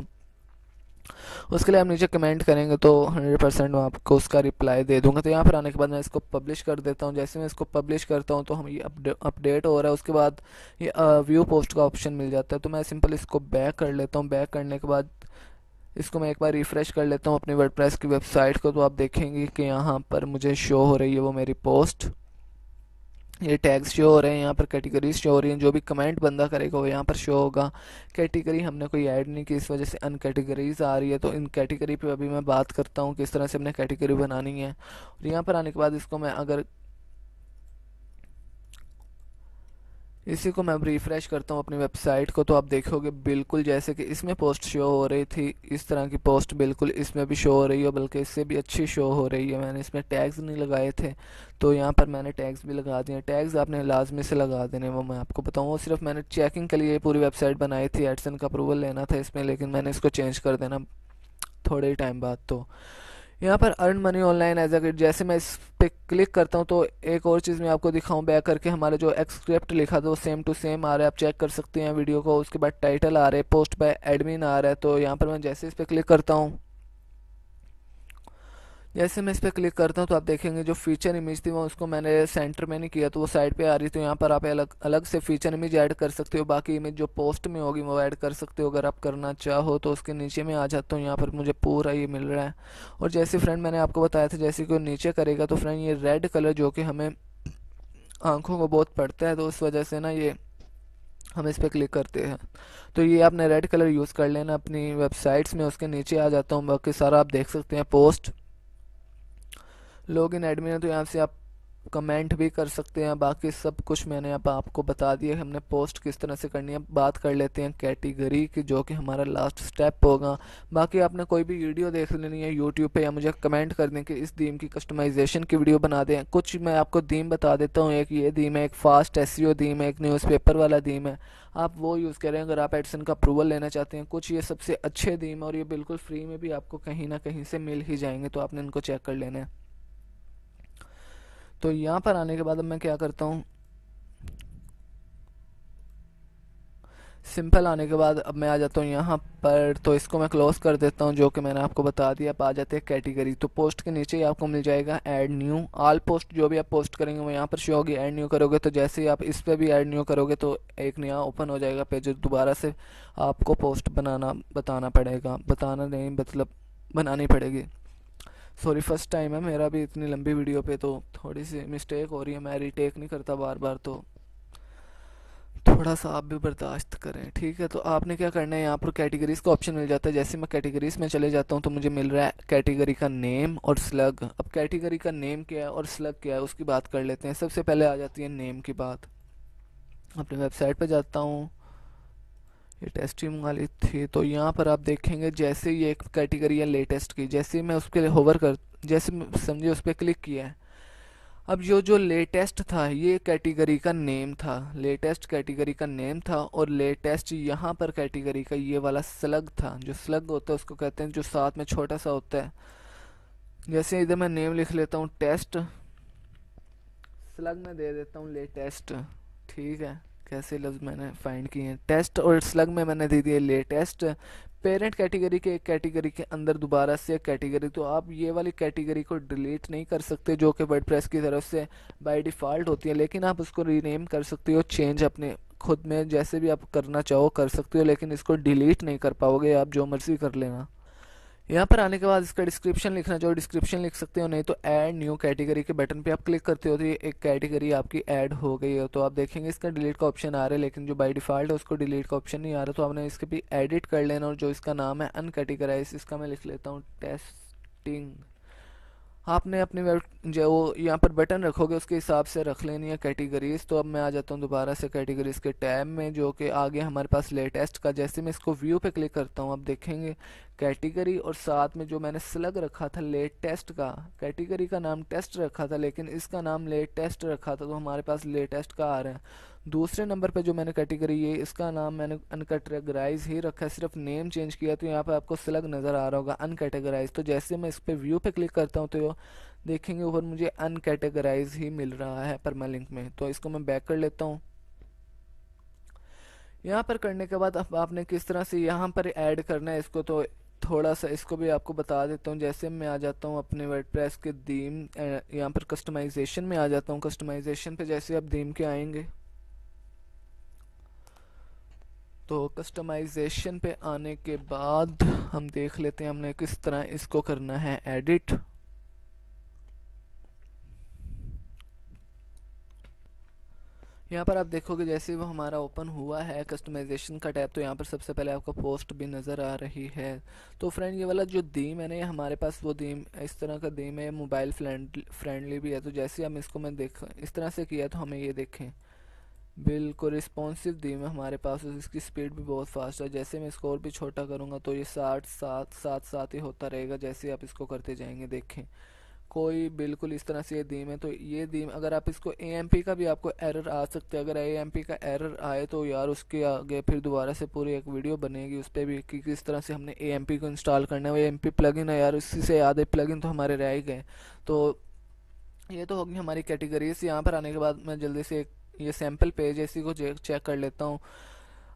उसके लिए आप नीचे कमेंट करेंगे तो 100 परसेंट मैं आपको उसका रिप्लाई दे दूंगा तो यहाँ पर आने के बाद मैं इसको पब्लिश कर देता हूँ जैसे मैं इसको पब्लिश करता हूँ तो हम ये अपडेट हो रहा है उसके बाद ये व्यू पोस्ट का ऑप्शन मिल जाता है तो मैं सिंपल इसको बैक कर लेता हूँ बैक करने के बाद इसको मैं एक बार रिफ़्रेश कर लेता हूँ अपनी वर्ड की वेबसाइट को तो आप देखेंगे कि यहाँ पर मुझे शो हो रही है वो मेरी पोस्ट ये टैग्स शो हो रहे हैं यहाँ पर कैटेगरी शो हो रही हैं जो भी कमेंट बंदा करेगा वो यहाँ पर शो होगा कैटेगरी हमने कोई ऐड नहीं की इस वजह से अन कैटेगरीज आ रही है तो इन कैटेगरी पे अभी मैं बात करता हूँ किस तरह से हमने कैटेगरी बनानी है और यहाँ पर आने के बाद इसको मैं अगर इसी को मैं रिफ़्रेश करता हूँ अपनी वेबसाइट को तो आप देखोगे बिल्कुल जैसे कि इसमें पोस्ट शो हो रही थी इस तरह की पोस्ट बिल्कुल इसमें भी शो हो रही है बल्कि इससे भी अच्छी शो हो रही है मैंने इसमें टैग्स नहीं लगाए थे तो यहाँ पर मैंने टैग्स भी लगा दिए टैग्स आपने लाजमी से लगा देने वो मैं आपको बताऊँ वो सिर्फ मैंने चेकिंग के लिए पूरी वेबसाइट बनाई थी एडसन का अप्रूवल लेना था इसमें लेकिन मैंने इसको चेंज कर देना थोड़े ही टाइम बाद तो यहाँ पर अर्न मनी ऑनलाइन एज अगर जैसे मैं इस पर क्लिक करता हूँ तो एक और चीज़ मैं आपको दिखाऊँ बैक करके हमारा जो एक्सक्रिप्ट लिखा था वो सेम टू सेम आ रहा है आप चेक कर सकते हैं वीडियो को उसके बाद टाइटल आ रहा है पोस्ट बाय एडमिन आ रहा है तो यहाँ पर मैं जैसे इस पर क्लिक करता हूँ जैसे मैं इस पर क्लिक करता हूँ तो आप देखेंगे जो फीचर इमेज थी वो उसको मैंने सेंटर में नहीं किया तो वो साइड पे आ रही तो यहाँ पर आप अलग अलग से फीचर इमेज ऐड कर सकते हो बाकी इमेज जो पोस्ट में होगी वो ऐड कर सकते हो अगर आप करना चाहो तो उसके नीचे में आ जाता हूँ यहाँ पर मुझे पूरा ये मिल रहा है और जैसे फ्रेंड मैंने आपको बताया था जैसे वो नीचे करेगा तो फ्रेंड ये रेड कलर जो कि हमें आँखों को बहुत पड़ता है तो उस वजह से ना ये हम इस पर क्लिक करते हैं तो ये आपने रेड कलर यूज़ कर लेना अपनी वेबसाइट्स में उसके नीचे आ जाता हूँ बाकी सारा आप देख सकते हैं पोस्ट लोग इन एडमिन है तो यहाँ से आप कमेंट भी कर सकते हैं बाकी सब कुछ मैंने अब आपको बता दिया हमने पोस्ट किस तरह से करनी है बात कर लेते हैं कैटेगरी की जो कि हमारा लास्ट स्टेप होगा बाकी आपने कोई भी वीडियो देख लेनी है यूट्यूब पे या मुझे कमेंट कर दें कि इस दीम की कस्टमाइजेशन की वीडियो बना दें कुछ मैं आपको दीम बता देता हूँ एक ये दीम है एक फास्ट एस दीम है एक न्यूज़पेपर वाला दीम है आप वो यूज़ करें अगर आप एडसन का अप्रूवल लेना चाहते हैं कुछ ये सबसे अच्छे दीम और ये बिल्कुल फ्री में भी आपको कहीं ना कहीं से मिल ही जाएंगे तो आपने इनको चेक कर लेना है तो यहाँ पर आने के बाद अब मैं क्या करता हूँ सिंपल आने के बाद अब मैं आ जाता हूँ यहाँ पर तो इसको मैं क्लोज़ कर देता हूँ जो कि मैंने आपको बता दिया आप आ जाते हैं कैटेगरी तो पोस्ट के नीचे ही आपको मिल जाएगा ऐड न्यू आल पोस्ट जो भी आप पोस्ट करेंगे वो यहाँ पर शो होगी ऐड न्यू करोगे तो जैसे ही आप इस पर भी ऐड न्यू करोगे तो एक नया ओपन हो जाएगा पेज दोबारा से आपको पोस्ट बनाना बताना पड़ेगा बताना नहीं मतलब बनानी पड़ेगी सॉरी फर्स्ट टाइम है मेरा भी इतनी लंबी वीडियो पे तो थोड़ी सी मिस्टेक हो रही है मैं रिटेक नहीं करता बार बार तो थोड़ा सा आप भी बर्दाश्त करें ठीक है तो आपने क्या करना है यहाँ पर कैटेगरीज़ का ऑप्शन मिल जाता है जैसे मैं कैटेगरीज में चले जाता हूँ तो मुझे मिल रहा है कैटेगरी का नेम और स्लग अब कैटेगरी का नेम क्या है और स्लग क्या है उसकी बात कर लेते हैं सबसे पहले आ जाती है नेम की बात अपनी वेबसाइट पर जाता हूँ ये टेस्टिंग वाली थी तो यहाँ पर आप देखेंगे जैसे ये एक कैटेगरी है लेटेस्ट की जैसे मैं उसके लिए होवर कर जैसे समझिए उस पर क्लिक किया है अब जो जो लेटेस्ट था ये कैटेगरी का नेम था लेटेस्ट कैटेगरी का नेम था और लेटेस्ट यहाँ पर कैटेगरी का ये वाला स्लग था जो स्लग होता है उसको कहते हैं जो साथ में छोटा सा होता है जैसे इधर मैं नेम लिख लेता हूँ टेस्ट स्लग में दे देता हूँ लेटेस्ट ठीक है कैसे लफ्ज़ मैंने फाइंड किए हैं टेस्ट और स्लग में मैंने दे दिए लेटेस्ट पेरेंट कैटेगरी के एक कैटेगरी के अंदर दोबारा से कैटेगरी तो आप ये वाली कैटेगरी को डिलीट नहीं कर सकते जो कि वर्ड की तरफ से बाई डिफ़ॉल्ट होती है लेकिन आप उसको रीनेम कर सकते हो चेंज अपने खुद में जैसे भी आप करना चाहो कर सकते हो लेकिन इसको डिलीट नहीं कर पाओगे आप जो मर्जी कर लेना यहाँ पर आने के बाद इसका डिस्क्रिप्शन लिखना चाहो डिस्क्रिप्शन लिख सकते हो नहीं तो ऐड न्यू कैटेगरी के बटन पे आप क्लिक करते हो तो ये एक कैटेगरी आपकी ऐड हो गई है तो आप देखेंगे इसका डिलीट का ऑप्शन आ रहा है लेकिन जो बाय डिफॉल्ट है उसको डिलीट का ऑप्शन नहीं आ रहा तो आपने इसके भी एडिट कर लेना और जो इसका नाम है अनकैटेगराइज इसका मैं लिख लेता हूँ टेस्टिंग आपने अपने जो वो यहाँ पर बटन रखोगे उसके हिसाब से रख लेनी है कैटेगरीज तो अब मैं आ जाता हूँ दोबारा से कैटेगरीज के टैब में जो कि आगे हमारे पास लेटेस्ट का जैसे मैं इसको व्यू पे क्लिक करता हूँ आप देखेंगे कैटेगरी और साथ में जो मैंने स्लग रखा था लेटेस्ट का कैटेगरी का नाम टेस्ट रखा था लेकिन इसका नाम लेटेस्ट रखा था तो हमारे पास लेटेस्ट का आ रहा है दूसरे नंबर पे जो मैंने कैटेगरी है इसका नाम मैंने अनकेटेगराइज ही रखा है सिर्फ नेम चेंज किया तो यहाँ पे आपको स्लग नज़र आ रहा होगा अनकेटेगराइज तो जैसे मैं इस पर व्यू पे क्लिक करता हूँ तो देखेंगे ऊपर मुझे अनकेटेगराइज ही मिल रहा है परमा लिंक में तो इसको मैं बैक कर लेता हूँ यहाँ पर करने के बाद अब आपने किस तरह से यहाँ पर ऐड करना है इसको तो थोड़ा सा इसको भी आपको बता देता हूँ जैसे मैं आ जाता हूँ अपने वर्डप्रेस के दीम यहाँ पर कस्टमाइजेशन में आ जाता हूँ कस्टमाइजेशन पे जैसे आप दीम के आएंगे तो कस्टमाइजेशन पे आने के बाद हम देख लेते हैं हमने किस तरह इसको करना है एडिट यहाँ पर आप देखोगे जैसे वो हमारा ओपन हुआ है कस्टमाइजेशन का टैब तो यहाँ पर सबसे पहले आपको पोस्ट भी नज़र आ रही है तो फ्रेंड ये वाला जो दीम है ना हमारे पास वो दीम इस तरह का दीम है मोबाइल फ्रेंडली भी है तो जैसे हम इसको मैं देख इस तरह से किया तो हमें ये देखें बिल्कुल रिस्पॉन्सिव दी है हमारे पास इसकी स्पीड भी बहुत फास्ट है जैसे मैं स्कोर भी छोटा करूँगा तो ये साठ सात सात सात ही होता रहेगा जैसे आप इसको करते जाएंगे देखें कोई बिल्कुल इस तरह से ये दीम है तो ये दीम अगर आप इसको ए का भी आपको एरर आ सकते हैं अगर ए का एरर आए तो यार उसके आगे फिर दोबारा से पूरी एक वीडियो बनेगी उस पर भी कि किस तरह से हमने ए को इंस्टॉल करना है वो ए एम प्लगइन है यार उसी से आधे प्लगइन तो हमारे रह ही गए तो ये तो होगी हमारी कैटेगरीज यहाँ पर आने के बाद मैं जल्दी से एक ये सैम्पल पेज इसी को चेक कर लेता हूँ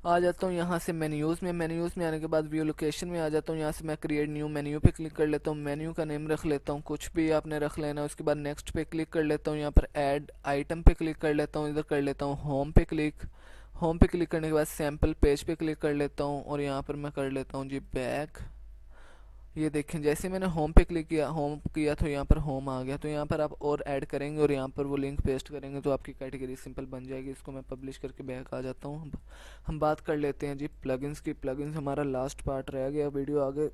आ जाता हूँ यहाँ से मेन्यूज़ में मेन्यूज़ में आने के बाद व्यू लोकेशन में आ जाता हूँ यहाँ से मैं क्रिएट न्यू मेन्यू पे क्लिक कर लेता हूँ मेन्यू का नेम रख लेता हूँ कुछ भी आपने रख लेना उसके बाद नेक्स्ट पे क्लिक कर लेता हूँ यहाँ पर ऐड आइटम पे क्लिक कर लेता हूँ इधर कर लेता हूँ होम पे क्लिक होम पे क्लिक करने के बाद सैम्पल पेज पे क्लिक कर लेता हूँ और यहाँ पर मैं कर लेता हूँ जी बैक ये देखें जैसे मैंने होम पे क्लिक किया होम किया तो यहाँ पर होम आ गया तो यहाँ पर आप और ऐड करेंगे और यहाँ पर वो लिंक पेस्ट करेंगे तो आपकी कैटेगरी सिंपल बन जाएगी इसको मैं पब्लिश करके बैक आ जाता हूँ हम बात कर लेते हैं जी प्लगइन्स की प्लगइन्स हमारा लास्ट पार्ट रह गया वीडियो आगे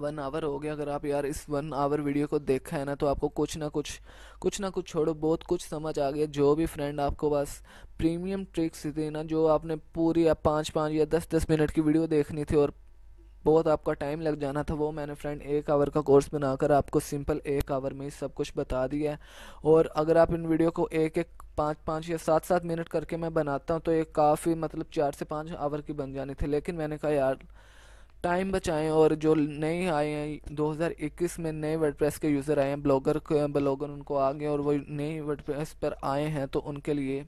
वन आवर हो गया अगर आप यार इस वन आवर वीडियो को देखा है ना तो आपको कुछ ना कुछ कुछ ना कुछ छोड़ो बहुत कुछ समझ आ गया जो भी फ्रेंड आपको पास प्रीमियम ट्रिक्स थी ना जो आपने पूरी या पाँच पाँच या दस दस मिनट की वीडियो देखनी थी और बहुत आपका टाइम लग जाना था वो मैंने फ्रेंड एक आवर का कोर्स बनाकर आपको सिंपल एक आवर में ही सब कुछ बता दिया है और अगर आप इन वीडियो को एक एक पाँच पाँच या सात सात मिनट करके मैं बनाता हूँ तो ये काफ़ी मतलब चार से पाँच आवर की बन जानी थी लेकिन मैंने कहा यार टाइम बचाएं और जो नए आए हैं 2021 में नए वर्ड के यूज़र आए हैं ब्लॉगर ब्लॉगर उनको आ गए और वो नए वर्डप्रेस पर आए हैं तो उनके लिए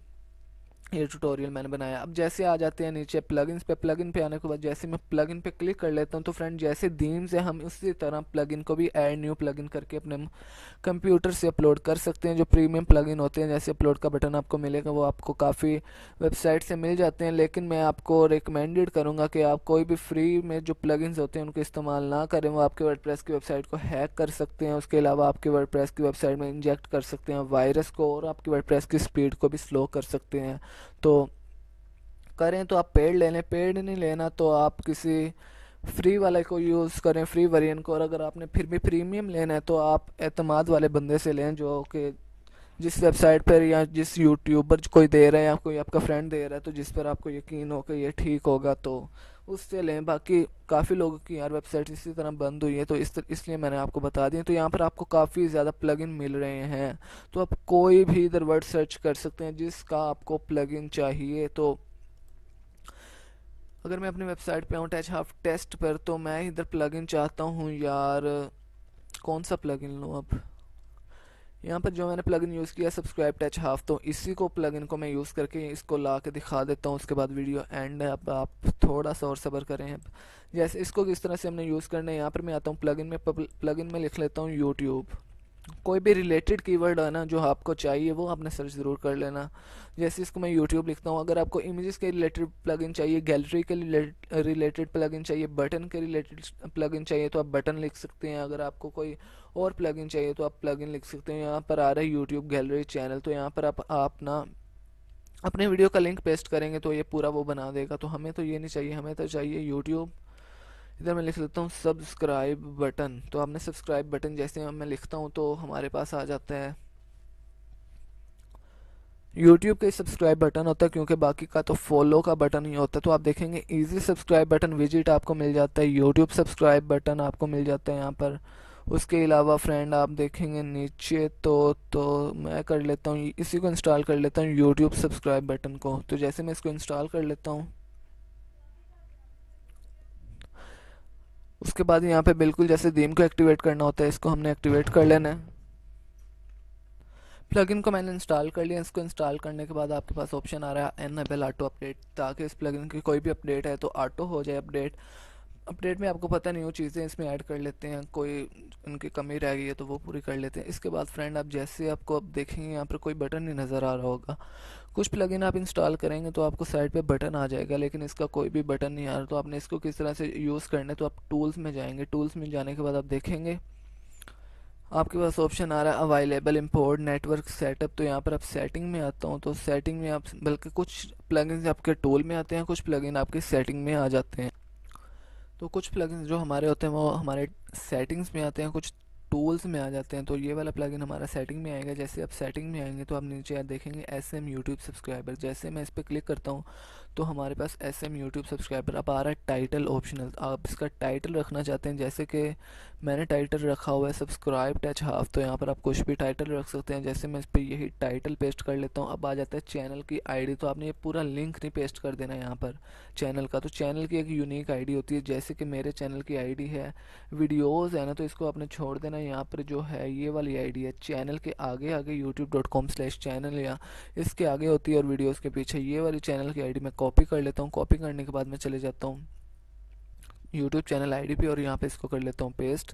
ये ट्यूटोरियल मैंने बनाया अब जैसे आ जाते हैं नीचे प्लगइन्स पे प्लगइन पे आने के बाद जैसे मैं प्लगइन पे क्लिक कर लेता हूँ तो फ्रेंड जैसे दीम्स है हम उसी तरह प्लगइन को भी एड न्यू प्लगइन करके अपने कंप्यूटर से अपलोड कर सकते हैं जो प्रीमियम प्लगइन होते हैं जैसे अपलोड का बटन आपको मिलेगा वो आपको काफ़ी वेबसाइट से मिल जाते हैं लेकिन मैं आपको रिकमेंडेड करूँगा कि आप कोई भी फ्री में जो प्लगइन्स होते हैं उनको इस्तेमाल ना करें वो आपके वर्ड की वेबसाइट को हैक कर सकते हैं उसके अलावा आपके वर्ड की वेबसाइट में इंजेक्ट कर सकते हैं वायरस को और आपकी वर्ड की स्पीड को भी स्लो कर सकते हैं तो करें तो आप पेड ले लें पेड नहीं लेना तो आप किसी फ्री वाले को यूज़ करें फ्री वरियन को और अगर आपने फिर भी प्रीमियम लेना है तो आप एतमाद वाले बंदे से लें जो कि जिस वेबसाइट पर या जिस यूट्यूबर कोई दे रहा है या कोई आपका फ्रेंड दे रहा है तो जिस पर आपको यकीन हो कि ये ठीक होगा तो उससे लें बाकी काफ़ी लोगों की यार वेबसाइट इसी तरह बंद हुई है तो इस इसलिए मैंने आपको बता दिया तो यहाँ पर आपको काफ़ी ज़्यादा प्लगइन मिल रहे हैं तो आप कोई भी इधर वर्ड सर्च कर सकते हैं जिसका आपको प्लगइन चाहिए तो अगर मैं अपनी वेबसाइट पे आऊँ टैच हाफ टेस्ट पर तो मैं इधर प्लगइन चाहता हूँ यार कौन सा प्लगइन लूँ अब यहाँ पर जो मैंने प्लगइन यूज़ किया सब्सक्राइब टच हाफ तो इसी को प्लगइन को मैं यूज़ करके इसको ला के दिखा देता हूँ उसके बाद वीडियो एंड है अब आप थोड़ा सा और सबर करें जैसे इसको किस तरह से हमने यूज़ करना है यहाँ पर मैं आता हूँ प्लगइन में प्लगइन में लिख लेता हूँ यूट्यूब कोई भी रिलेटेड कीवर्ड ना जो आपको चाहिए वो आपने सर्च ज़रूर कर लेना जैसे इसको मैं यूट्यूब लिखता हूँ अगर आपको इमेजेस के रिलेटेड प्लगइन चाहिए गैलरी के रिलेटेड प्लगइन चाहिए बटन के रिलेटेड प्लगइन चाहिए तो आप बटन लिख सकते हैं अगर आपको कोई और प्लगइन चाहिए तो आप प्लगइन लिख सकते हैं यहाँ पर आ रहा है यूट्यूब गैलरी चैनल तो यहाँ पर आप अपना अपने वीडियो का लिंक पेस्ट करेंगे तो ये पूरा वो बना देगा तो हमें तो ये नहीं चाहिए हमें तो चाहिए यूट्यूब इधर मैं लिख लेता हूँ सब्सक्राइब बटन तो आपने सब्सक्राइब बटन जैसे मैं लिखता हूँ तो हमारे पास आ जाता है यूट्यूब का सब्सक्राइब बटन होता है क्योंकि बाकी का तो फॉलो का बटन ही होता है तो आप देखेंगे इजी सब्सक्राइब बटन विजिट आपको मिल जाता है यूट्यूब सब्सक्राइब बटन आपको मिल जाता है यहाँ पर उसके अलावा फ्रेंड आप देखेंगे नीचे तो तो मैं कर लेता हूँ इसी को इंस्टॉल कर लेता हूँ यूट्यूब सब्सक्राइब बटन को तो जैसे मैं इसको इंस्टॉल कर लेता हूँ उसके बाद यहाँ पे बिल्कुल जैसे दीम को एक्टिवेट करना होता है इसको हमने एक्टिवेट कर लेना है प्लगइन को मैंने इंस्टॉल कर लिया इसको इंस्टॉल करने के बाद आपके पास ऑप्शन आ रहा है एनएबल ऑटो अपडेट ताकि इस प्लगइन की कोई भी अपडेट है तो ऑटो हो जाए अपडेट अपडेट में आपको पता नहीं हो चीज़ें इसमें ऐड कर लेते हैं कोई उनकी कमी रह गई है तो वो पूरी कर लेते हैं इसके बाद फ्रेंड आप जैसे आपको अब देखेंगे यहाँ पर कोई बटन नहीं नज़र आ रहा होगा कुछ प्लगइन आप इंस्टॉल करेंगे तो आपको साइड पे बटन आ जाएगा लेकिन इसका कोई भी बटन नहीं आ रहा तो आपने इसको किस तरह से यूज़ करना है तो आप टूल्स में जाएंगे टूल्स में जाने के बाद आप देखेंगे आपके पास ऑप्शन आ रहा है अवेलेबल इम्पोर्ट नेटवर्क सेटअप तो यहाँ पर आप सेटिंग में आता हूँ तो सेटिंग में आप बल्कि कुछ प्लगइन्स आपके टोल में आते हैं कुछ प्लगइन आपके सेटिंग में आ जाते हैं तो कुछ प्लगइन्स जो हमारे होते हैं वो हमारे सेटिंग्स में आते हैं कुछ टूल्स में आ जाते हैं तो ये वाला प्लगइन हमारा सेटिंग में आएगा जैसे आप सेटिंग में आएंगे तो आप नीचे आप देखेंगे एस एम यूट्यूब सब्सक्राइबर जैसे मैं इस पर क्लिक करता हूँ तो हमारे पास एस एम यूट्यूब सब्सक्राइबर अब आ रहा है टाइटल ऑप्शनल आप इसका टाइटल रखना चाहते हैं जैसे कि मैंने टाइटल रखा हुआ है सब्सक्राइब टच हाफ तो यहाँ पर आप कुछ भी टाइटल रख सकते हैं जैसे मैं इस पर यही टाइटल पेस्ट कर लेता हूँ अब आ जाता है चैनल की आईडी तो आपने ये पूरा लिंक नहीं पेस्ट कर देना यहाँ पर चैनल का तो चैनल की एक यूनिक आई होती है जैसे कि मेरे चैनल की आई है वीडियोज़ है ना तो इसको आपने छोड़ देना यहाँ पर जो है ये वाली आई है चैनल के आगे आगे यूट्यूब डॉट कॉम चैनल या इसके आगे होती है और वीडियोज़ के पीछे ये वाली चैनल की आई डी कॉपी कर लेता हूँ कॉपी करने के बाद मैं चले जाता हूँ यूट्यूब चैनल डी पे और यहाँ पे इसको कर लेता हूँ पेस्ट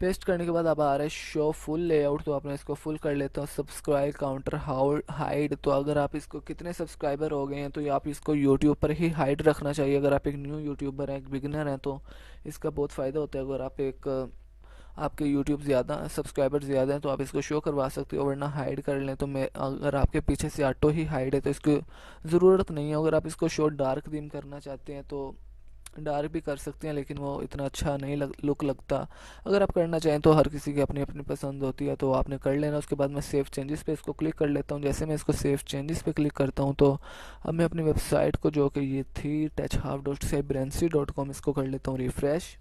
पेस्ट करने के बाद अब आ रहा है शो फुल लेआउट तो आप मैं इसको फुल कर लेता हूँ सब्सक्राइब काउंटर हाउ हाइड तो अगर आप इसको कितने सब्सक्राइबर हो गए हैं तो आप इसको यूट्यूब पर ही हाइड रखना चाहिए अगर आप एक न्यू यूट्यूबर हैं एक बिगनर हैं तो इसका बहुत फ़ायदा होता है अगर आप एक आपके यूट्यूब ज़्यादा सब्सक्राइबर ज़्यादा हैं तो आप इसको शो करवा सकते हो वरना हाइड कर लें तो मैं अगर आपके पीछे से ऑटो ही हाइड है तो इसकी ज़रूरत नहीं है अगर आप इसको शो डार्क डिम करना चाहते हैं तो डार्क भी कर सकते हैं लेकिन वो इतना अच्छा नहीं लग, लुक लगता अगर आप करना चाहें तो हर किसी की अपनी अपनी पसंद होती है तो आपने कर लेना उसके बाद मैं सेफ चेंजेस पे इसको क्लिक कर लेता हूँ जैसे मैं इसको सेफ़ चेंजेस पे क्लिक करता हूँ तो अब मैं अपनी वेबसाइट को जो कि ये थी टच हाफ डॉट से ब्रेंसी डॉट कॉम इसको कर लेता हूँ रिफ्रेश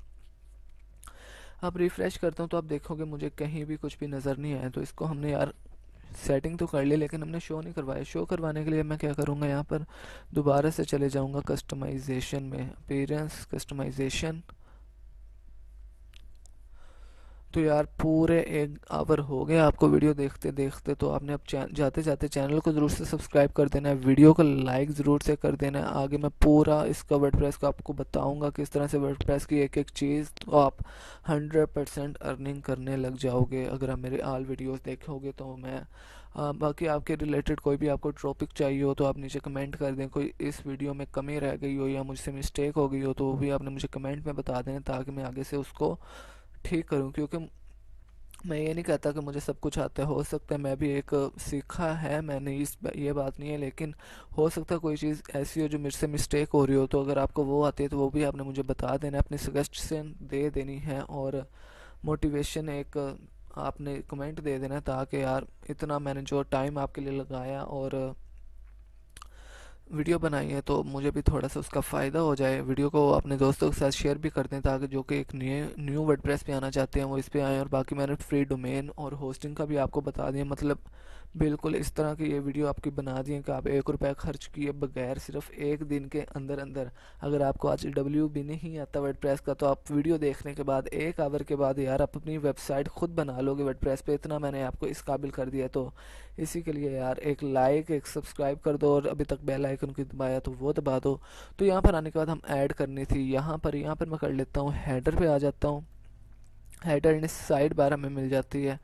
अब रिफ़्रेश करता हूँ तो आप देखोगे मुझे कहीं भी कुछ भी नज़र नहीं आया तो इसको हमने यार सेटिंग तो कर ली लेकिन हमने शो नहीं करवाया शो करवाने के लिए मैं क्या करूँगा यहाँ पर दोबारा से चले जाऊँगा कस्टमाइजेशन में अपेरेंस कस्टमाइजेशन तो यार पूरे एक आवर हो गए आपको वीडियो देखते देखते तो आपने अब चैन, जाते जाते चैनल को ज़रूर से सब्सक्राइब कर देना है वीडियो को लाइक ज़रूर से कर देना है आगे मैं पूरा इसका वर्ड प्रेस का आपको बताऊंगा किस तरह से वर्ड प्रेस की एक एक चीज़ तो आप हंड्रेड परसेंट अर्निंग करने लग जाओगे अगर आप मेरे आल वीडियोज़ देखोगे तो मैं आ, बाकी आपके रिलेटेड कोई भी आपको टॉपिक चाहिए हो तो आप नीचे कमेंट कर दें कोई इस वीडियो में कमी रह गई हो या मुझसे मिस्टेक हो गई हो तो वो भी आपने मुझे कमेंट में बता देना ताकि मैं आगे से उसको ठीक करूँ क्योंकि मैं ये नहीं कहता कि मुझे सब कुछ आता है हो सकता है मैं भी एक सीखा है मैंने इस ये बात नहीं है लेकिन हो सकता है कोई चीज़ ऐसी हो जो मेरे से मिस्टेक हो रही हो तो अगर आपको वो आती है तो वो भी आपने मुझे बता देना अपनी सजेशन दे देनी है और मोटिवेशन एक आपने कमेंट दे देना ताकि यार इतना मैंने जो टाइम आपके लिए लगाया और वीडियो बनाई है तो मुझे भी थोड़ा सा उसका फ़ायदा हो जाए वीडियो को अपने दोस्तों के साथ शेयर भी कर दें ताकि जो कि एक नए न्यू वर्ड पे आना चाहते हैं वो इस पर आएँ और बाकी मैंने फ्री डोमेन और होस्टिंग का भी आपको बता दिया मतलब बिल्कुल इस तरह की ये वीडियो आपकी बना दिए कि आप एक रुपया खर्च किए बगैर सिर्फ एक दिन के अंदर अंदर अगर आपको आज डब्ल्यू भी नहीं आता वर्ड प्रेस का तो आप वीडियो देखने के बाद एक आवर के बाद यार आप अपनी वेबसाइट खुद बना लोगे वर्ड प्रेस पर इतना मैंने आपको इस काबिल कर दिया तो इसी के लिए यार एक लाइक एक सब्सक्राइब कर दो और अभी तक बेल आइकन की दबाया तो वो दबा दो तो यहाँ पर आने के बाद हम ऐड करनी थी यहाँ पर यहाँ पर मैं कर लेता हूँ हैडर पर आ जाता हूँ हेडर इन साइड बार हमें मिल जाती है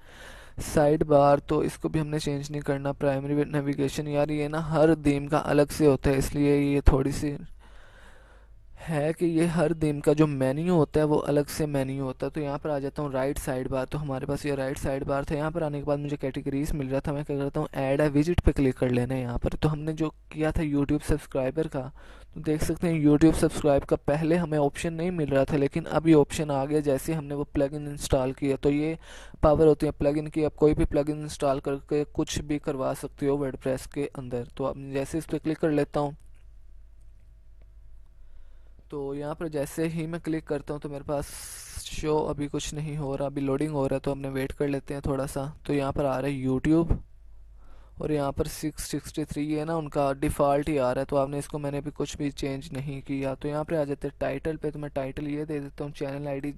साइड बार तो इसको भी हमने चेंज नहीं करना प्राइमरी नेविगेशन यार ये ना हर दीम का अलग से होता है इसलिए ये थोड़ी सी है कि ये हर दीम का जो मेन्यू होता है वो अलग से मेन्यू होता है तो यहाँ पर आ जाता हूँ राइट साइड बार तो हमारे पास ये राइट साइड बार था यहाँ पर आने के बाद मुझे कैटेगरीज मिल रहा था मैं क्या करता हूँ ऐड है विजिट पे क्लिक कर लेना है यहाँ पर तो हमने जो किया था यूट्यूब सब्सक्राइबर का तो देख सकते हैं YouTube सब्सक्राइब का पहले हमें ऑप्शन नहीं मिल रहा था लेकिन अभी ऑप्शन आ गया जैसे हमने वो प्लगइन इंस्टॉल किया तो ये पावर होती है प्लगइन की आप कोई भी प्लगइन इंस्टॉल करके कुछ भी करवा सकते हो वर्डप्रेस के अंदर तो आप जैसे इस पर क्लिक कर लेता हूँ तो यहाँ पर जैसे ही मैं क्लिक करता हूँ तो मेरे पास शो अभी कुछ नहीं हो रहा अभी लोडिंग हो रहा है तो हमने वेट कर लेते हैं थोड़ा सा तो यहाँ पर आ रहा है यूट्यूब और यहाँ पर सिक्स सिक्सटी थ्री है ना उनका डिफ़ॉल्ट ही आ रहा है तो आपने इसको मैंने भी कुछ भी चेंज नहीं किया तो यहाँ पर आ जाते हैं टाइटल पे तो मैं टाइटल ये दे देता हूँ चैनल आईडी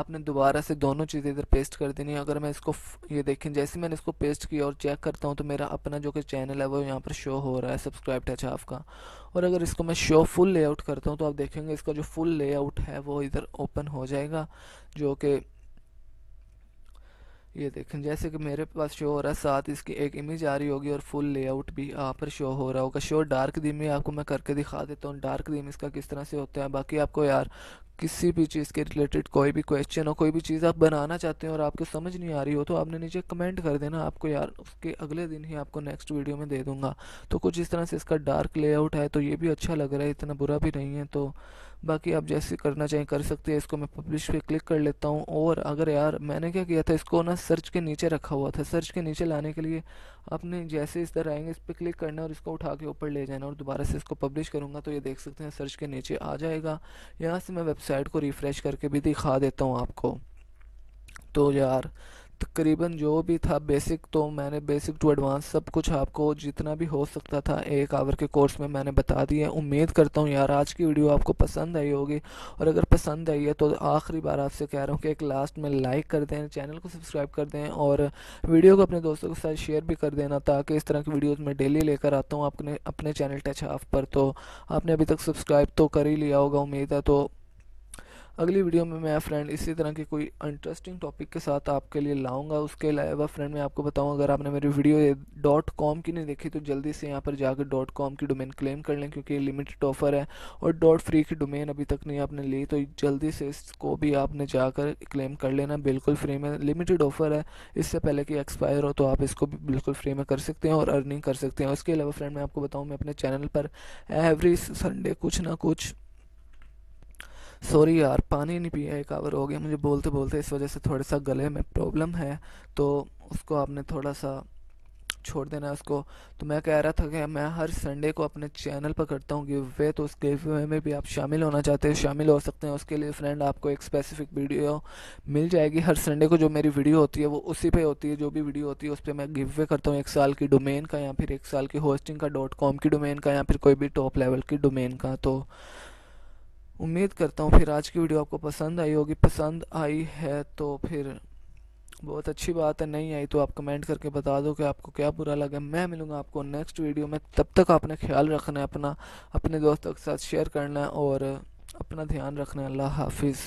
आपने दोबारा से दोनों चीज़ें इधर पेस्ट कर देनी है अगर मैं इसको ये देखें जैसे मैंने इसको पेस्ट किया और चेक करता हूँ तो मेरा अपना जो कि चैनल है वो यहाँ पर शो हो रहा है सब्सक्राइब टच हाफ का और अगर इसको मैं शो फुल लेआउट करता हूँ तो आप देखेंगे इसका जो फुल लेआउट है वो इधर ओपन हो जाएगा जो कि ये देखें जैसे कि मेरे पास शो हो रहा है साथ इसकी एक इमेज आ रही होगी और फुल लेआउट भी यहाँ पर शो हो रहा होगा शो डार्क दी में आपको मैं करके दिखा देता हूँ डार्क दी इसका किस तरह से होता है बाकी आपको यार किसी भी चीज़ के रिलेटेड कोई भी क्वेश्चन हो कोई भी चीज़ आप बनाना चाहते हैं और आपको समझ नहीं आ रही हो तो आपने नीचे कमेंट कर देना आपको यार उसके अगले दिन ही आपको नेक्स्ट वीडियो में दे दूंगा तो कुछ इस तरह से इसका डार्क लेआउट है तो ये भी अच्छा लग रहा है इतना बुरा भी नहीं है तो बाकी आप जैसे करना चाहें कर सकते हैं इसको मैं पब्लिश पे क्लिक कर लेता हूँ और अगर यार मैंने क्या किया था इसको ना सर्च के नीचे रखा हुआ था सर्च के नीचे लाने के लिए आपने जैसे इस तरह आएंगे इस पर क्लिक करना और इसको उठा के ऊपर ले जाना और दोबारा से इसको पब्लिश करूँगा तो ये देख सकते हैं सर्च के नीचे आ जाएगा यहाँ से मैं वेबसाइट को रिफ़्रेश करके भी दिखा देता हूँ आपको तो यार तकरीबन जो भी था बेसिक तो मैंने बेसिक टू एडवांस सब कुछ आपको जितना भी हो सकता था एक आवर के कोर्स में मैंने बता दिया उम्मीद करता हूँ यार आज की वीडियो आपको पसंद आई होगी और अगर पसंद आई है तो आखिरी बार आपसे कह रहा हूँ कि एक लास्ट में लाइक कर दें चैनल को सब्सक्राइब कर दें और वीडियो को अपने दोस्तों के साथ शेयर भी कर देना ताकि इस तरह की वीडियोज़ मैं डेली लेकर आता हूँ अपने अपने चैनल टच हाफ पर तो आपने अभी तक सब्सक्राइब तो कर ही लिया होगा उम्मीद है तो अगली वीडियो में मैं फ्रेंड इसी तरह के कोई इंटरेस्टिंग टॉपिक के साथ आपके लिए लाऊंगा उसके अलावा फ्रेंड मैं आपको बताऊं अगर आपने मेरी वीडियो डॉट कॉम की नहीं देखी तो जल्दी से यहाँ पर जाकर डॉट कॉम की डोमेन क्लेम कर लें क्योंकि लिमिटेड ऑफर है और डॉट फ्री की डोमेन अभी तक नहीं आपने ली तो जल्दी से इसको भी आपने जाकर क्लेम कर लेना बिल्कुल फ्री में लिमिटेड ऑफर है इससे पहले कि एक्सपायर हो तो आप इसको भी बिल्कुल फ्री में कर सकते हैं और अर्निंग कर सकते हैं उसके अलावा फ्रेंड मैं आपको बताऊँ मैं अपने चैनल पर एवरी संडे कुछ ना कुछ सॉरी यार पानी नहीं पिया एक आवर हो गया मुझे बोलते बोलते इस वजह से थोड़ा सा गले में प्रॉब्लम है तो उसको आपने थोड़ा सा छोड़ देना है उसको तो मैं कह रहा था कि मैं हर संडे को अपने चैनल पर करता हूँ गिव वे तो उस गिव वे में भी आप शामिल होना चाहते हैं शामिल हो सकते हैं उसके लिए फ्रेंड आपको एक स्पेसिफिक वीडियो मिल जाएगी हर संडे को जो मेरी वीडियो होती है वो उसी पे होती है जो भी वीडियो होती है उस पर मैं गिव वे करता हूँ एक साल की डोमेन का या फिर एक साल की होस्टिंग का डॉट कॉम की डोमेन का या फिर कोई भी टॉप लेवल की डोमेन का तो उम्मीद करता हूँ फिर आज की वीडियो आपको पसंद आई होगी पसंद आई है तो फिर बहुत अच्छी बात है नहीं आई तो आप कमेंट करके बता दो कि आपको क्या बुरा लगा मैं मिलूंगा आपको नेक्स्ट वीडियो में तब तक आपने ख्याल रखना है अपना अपने दोस्तों के साथ शेयर करना है और अपना ध्यान रखना है अल्लाह हाफिज़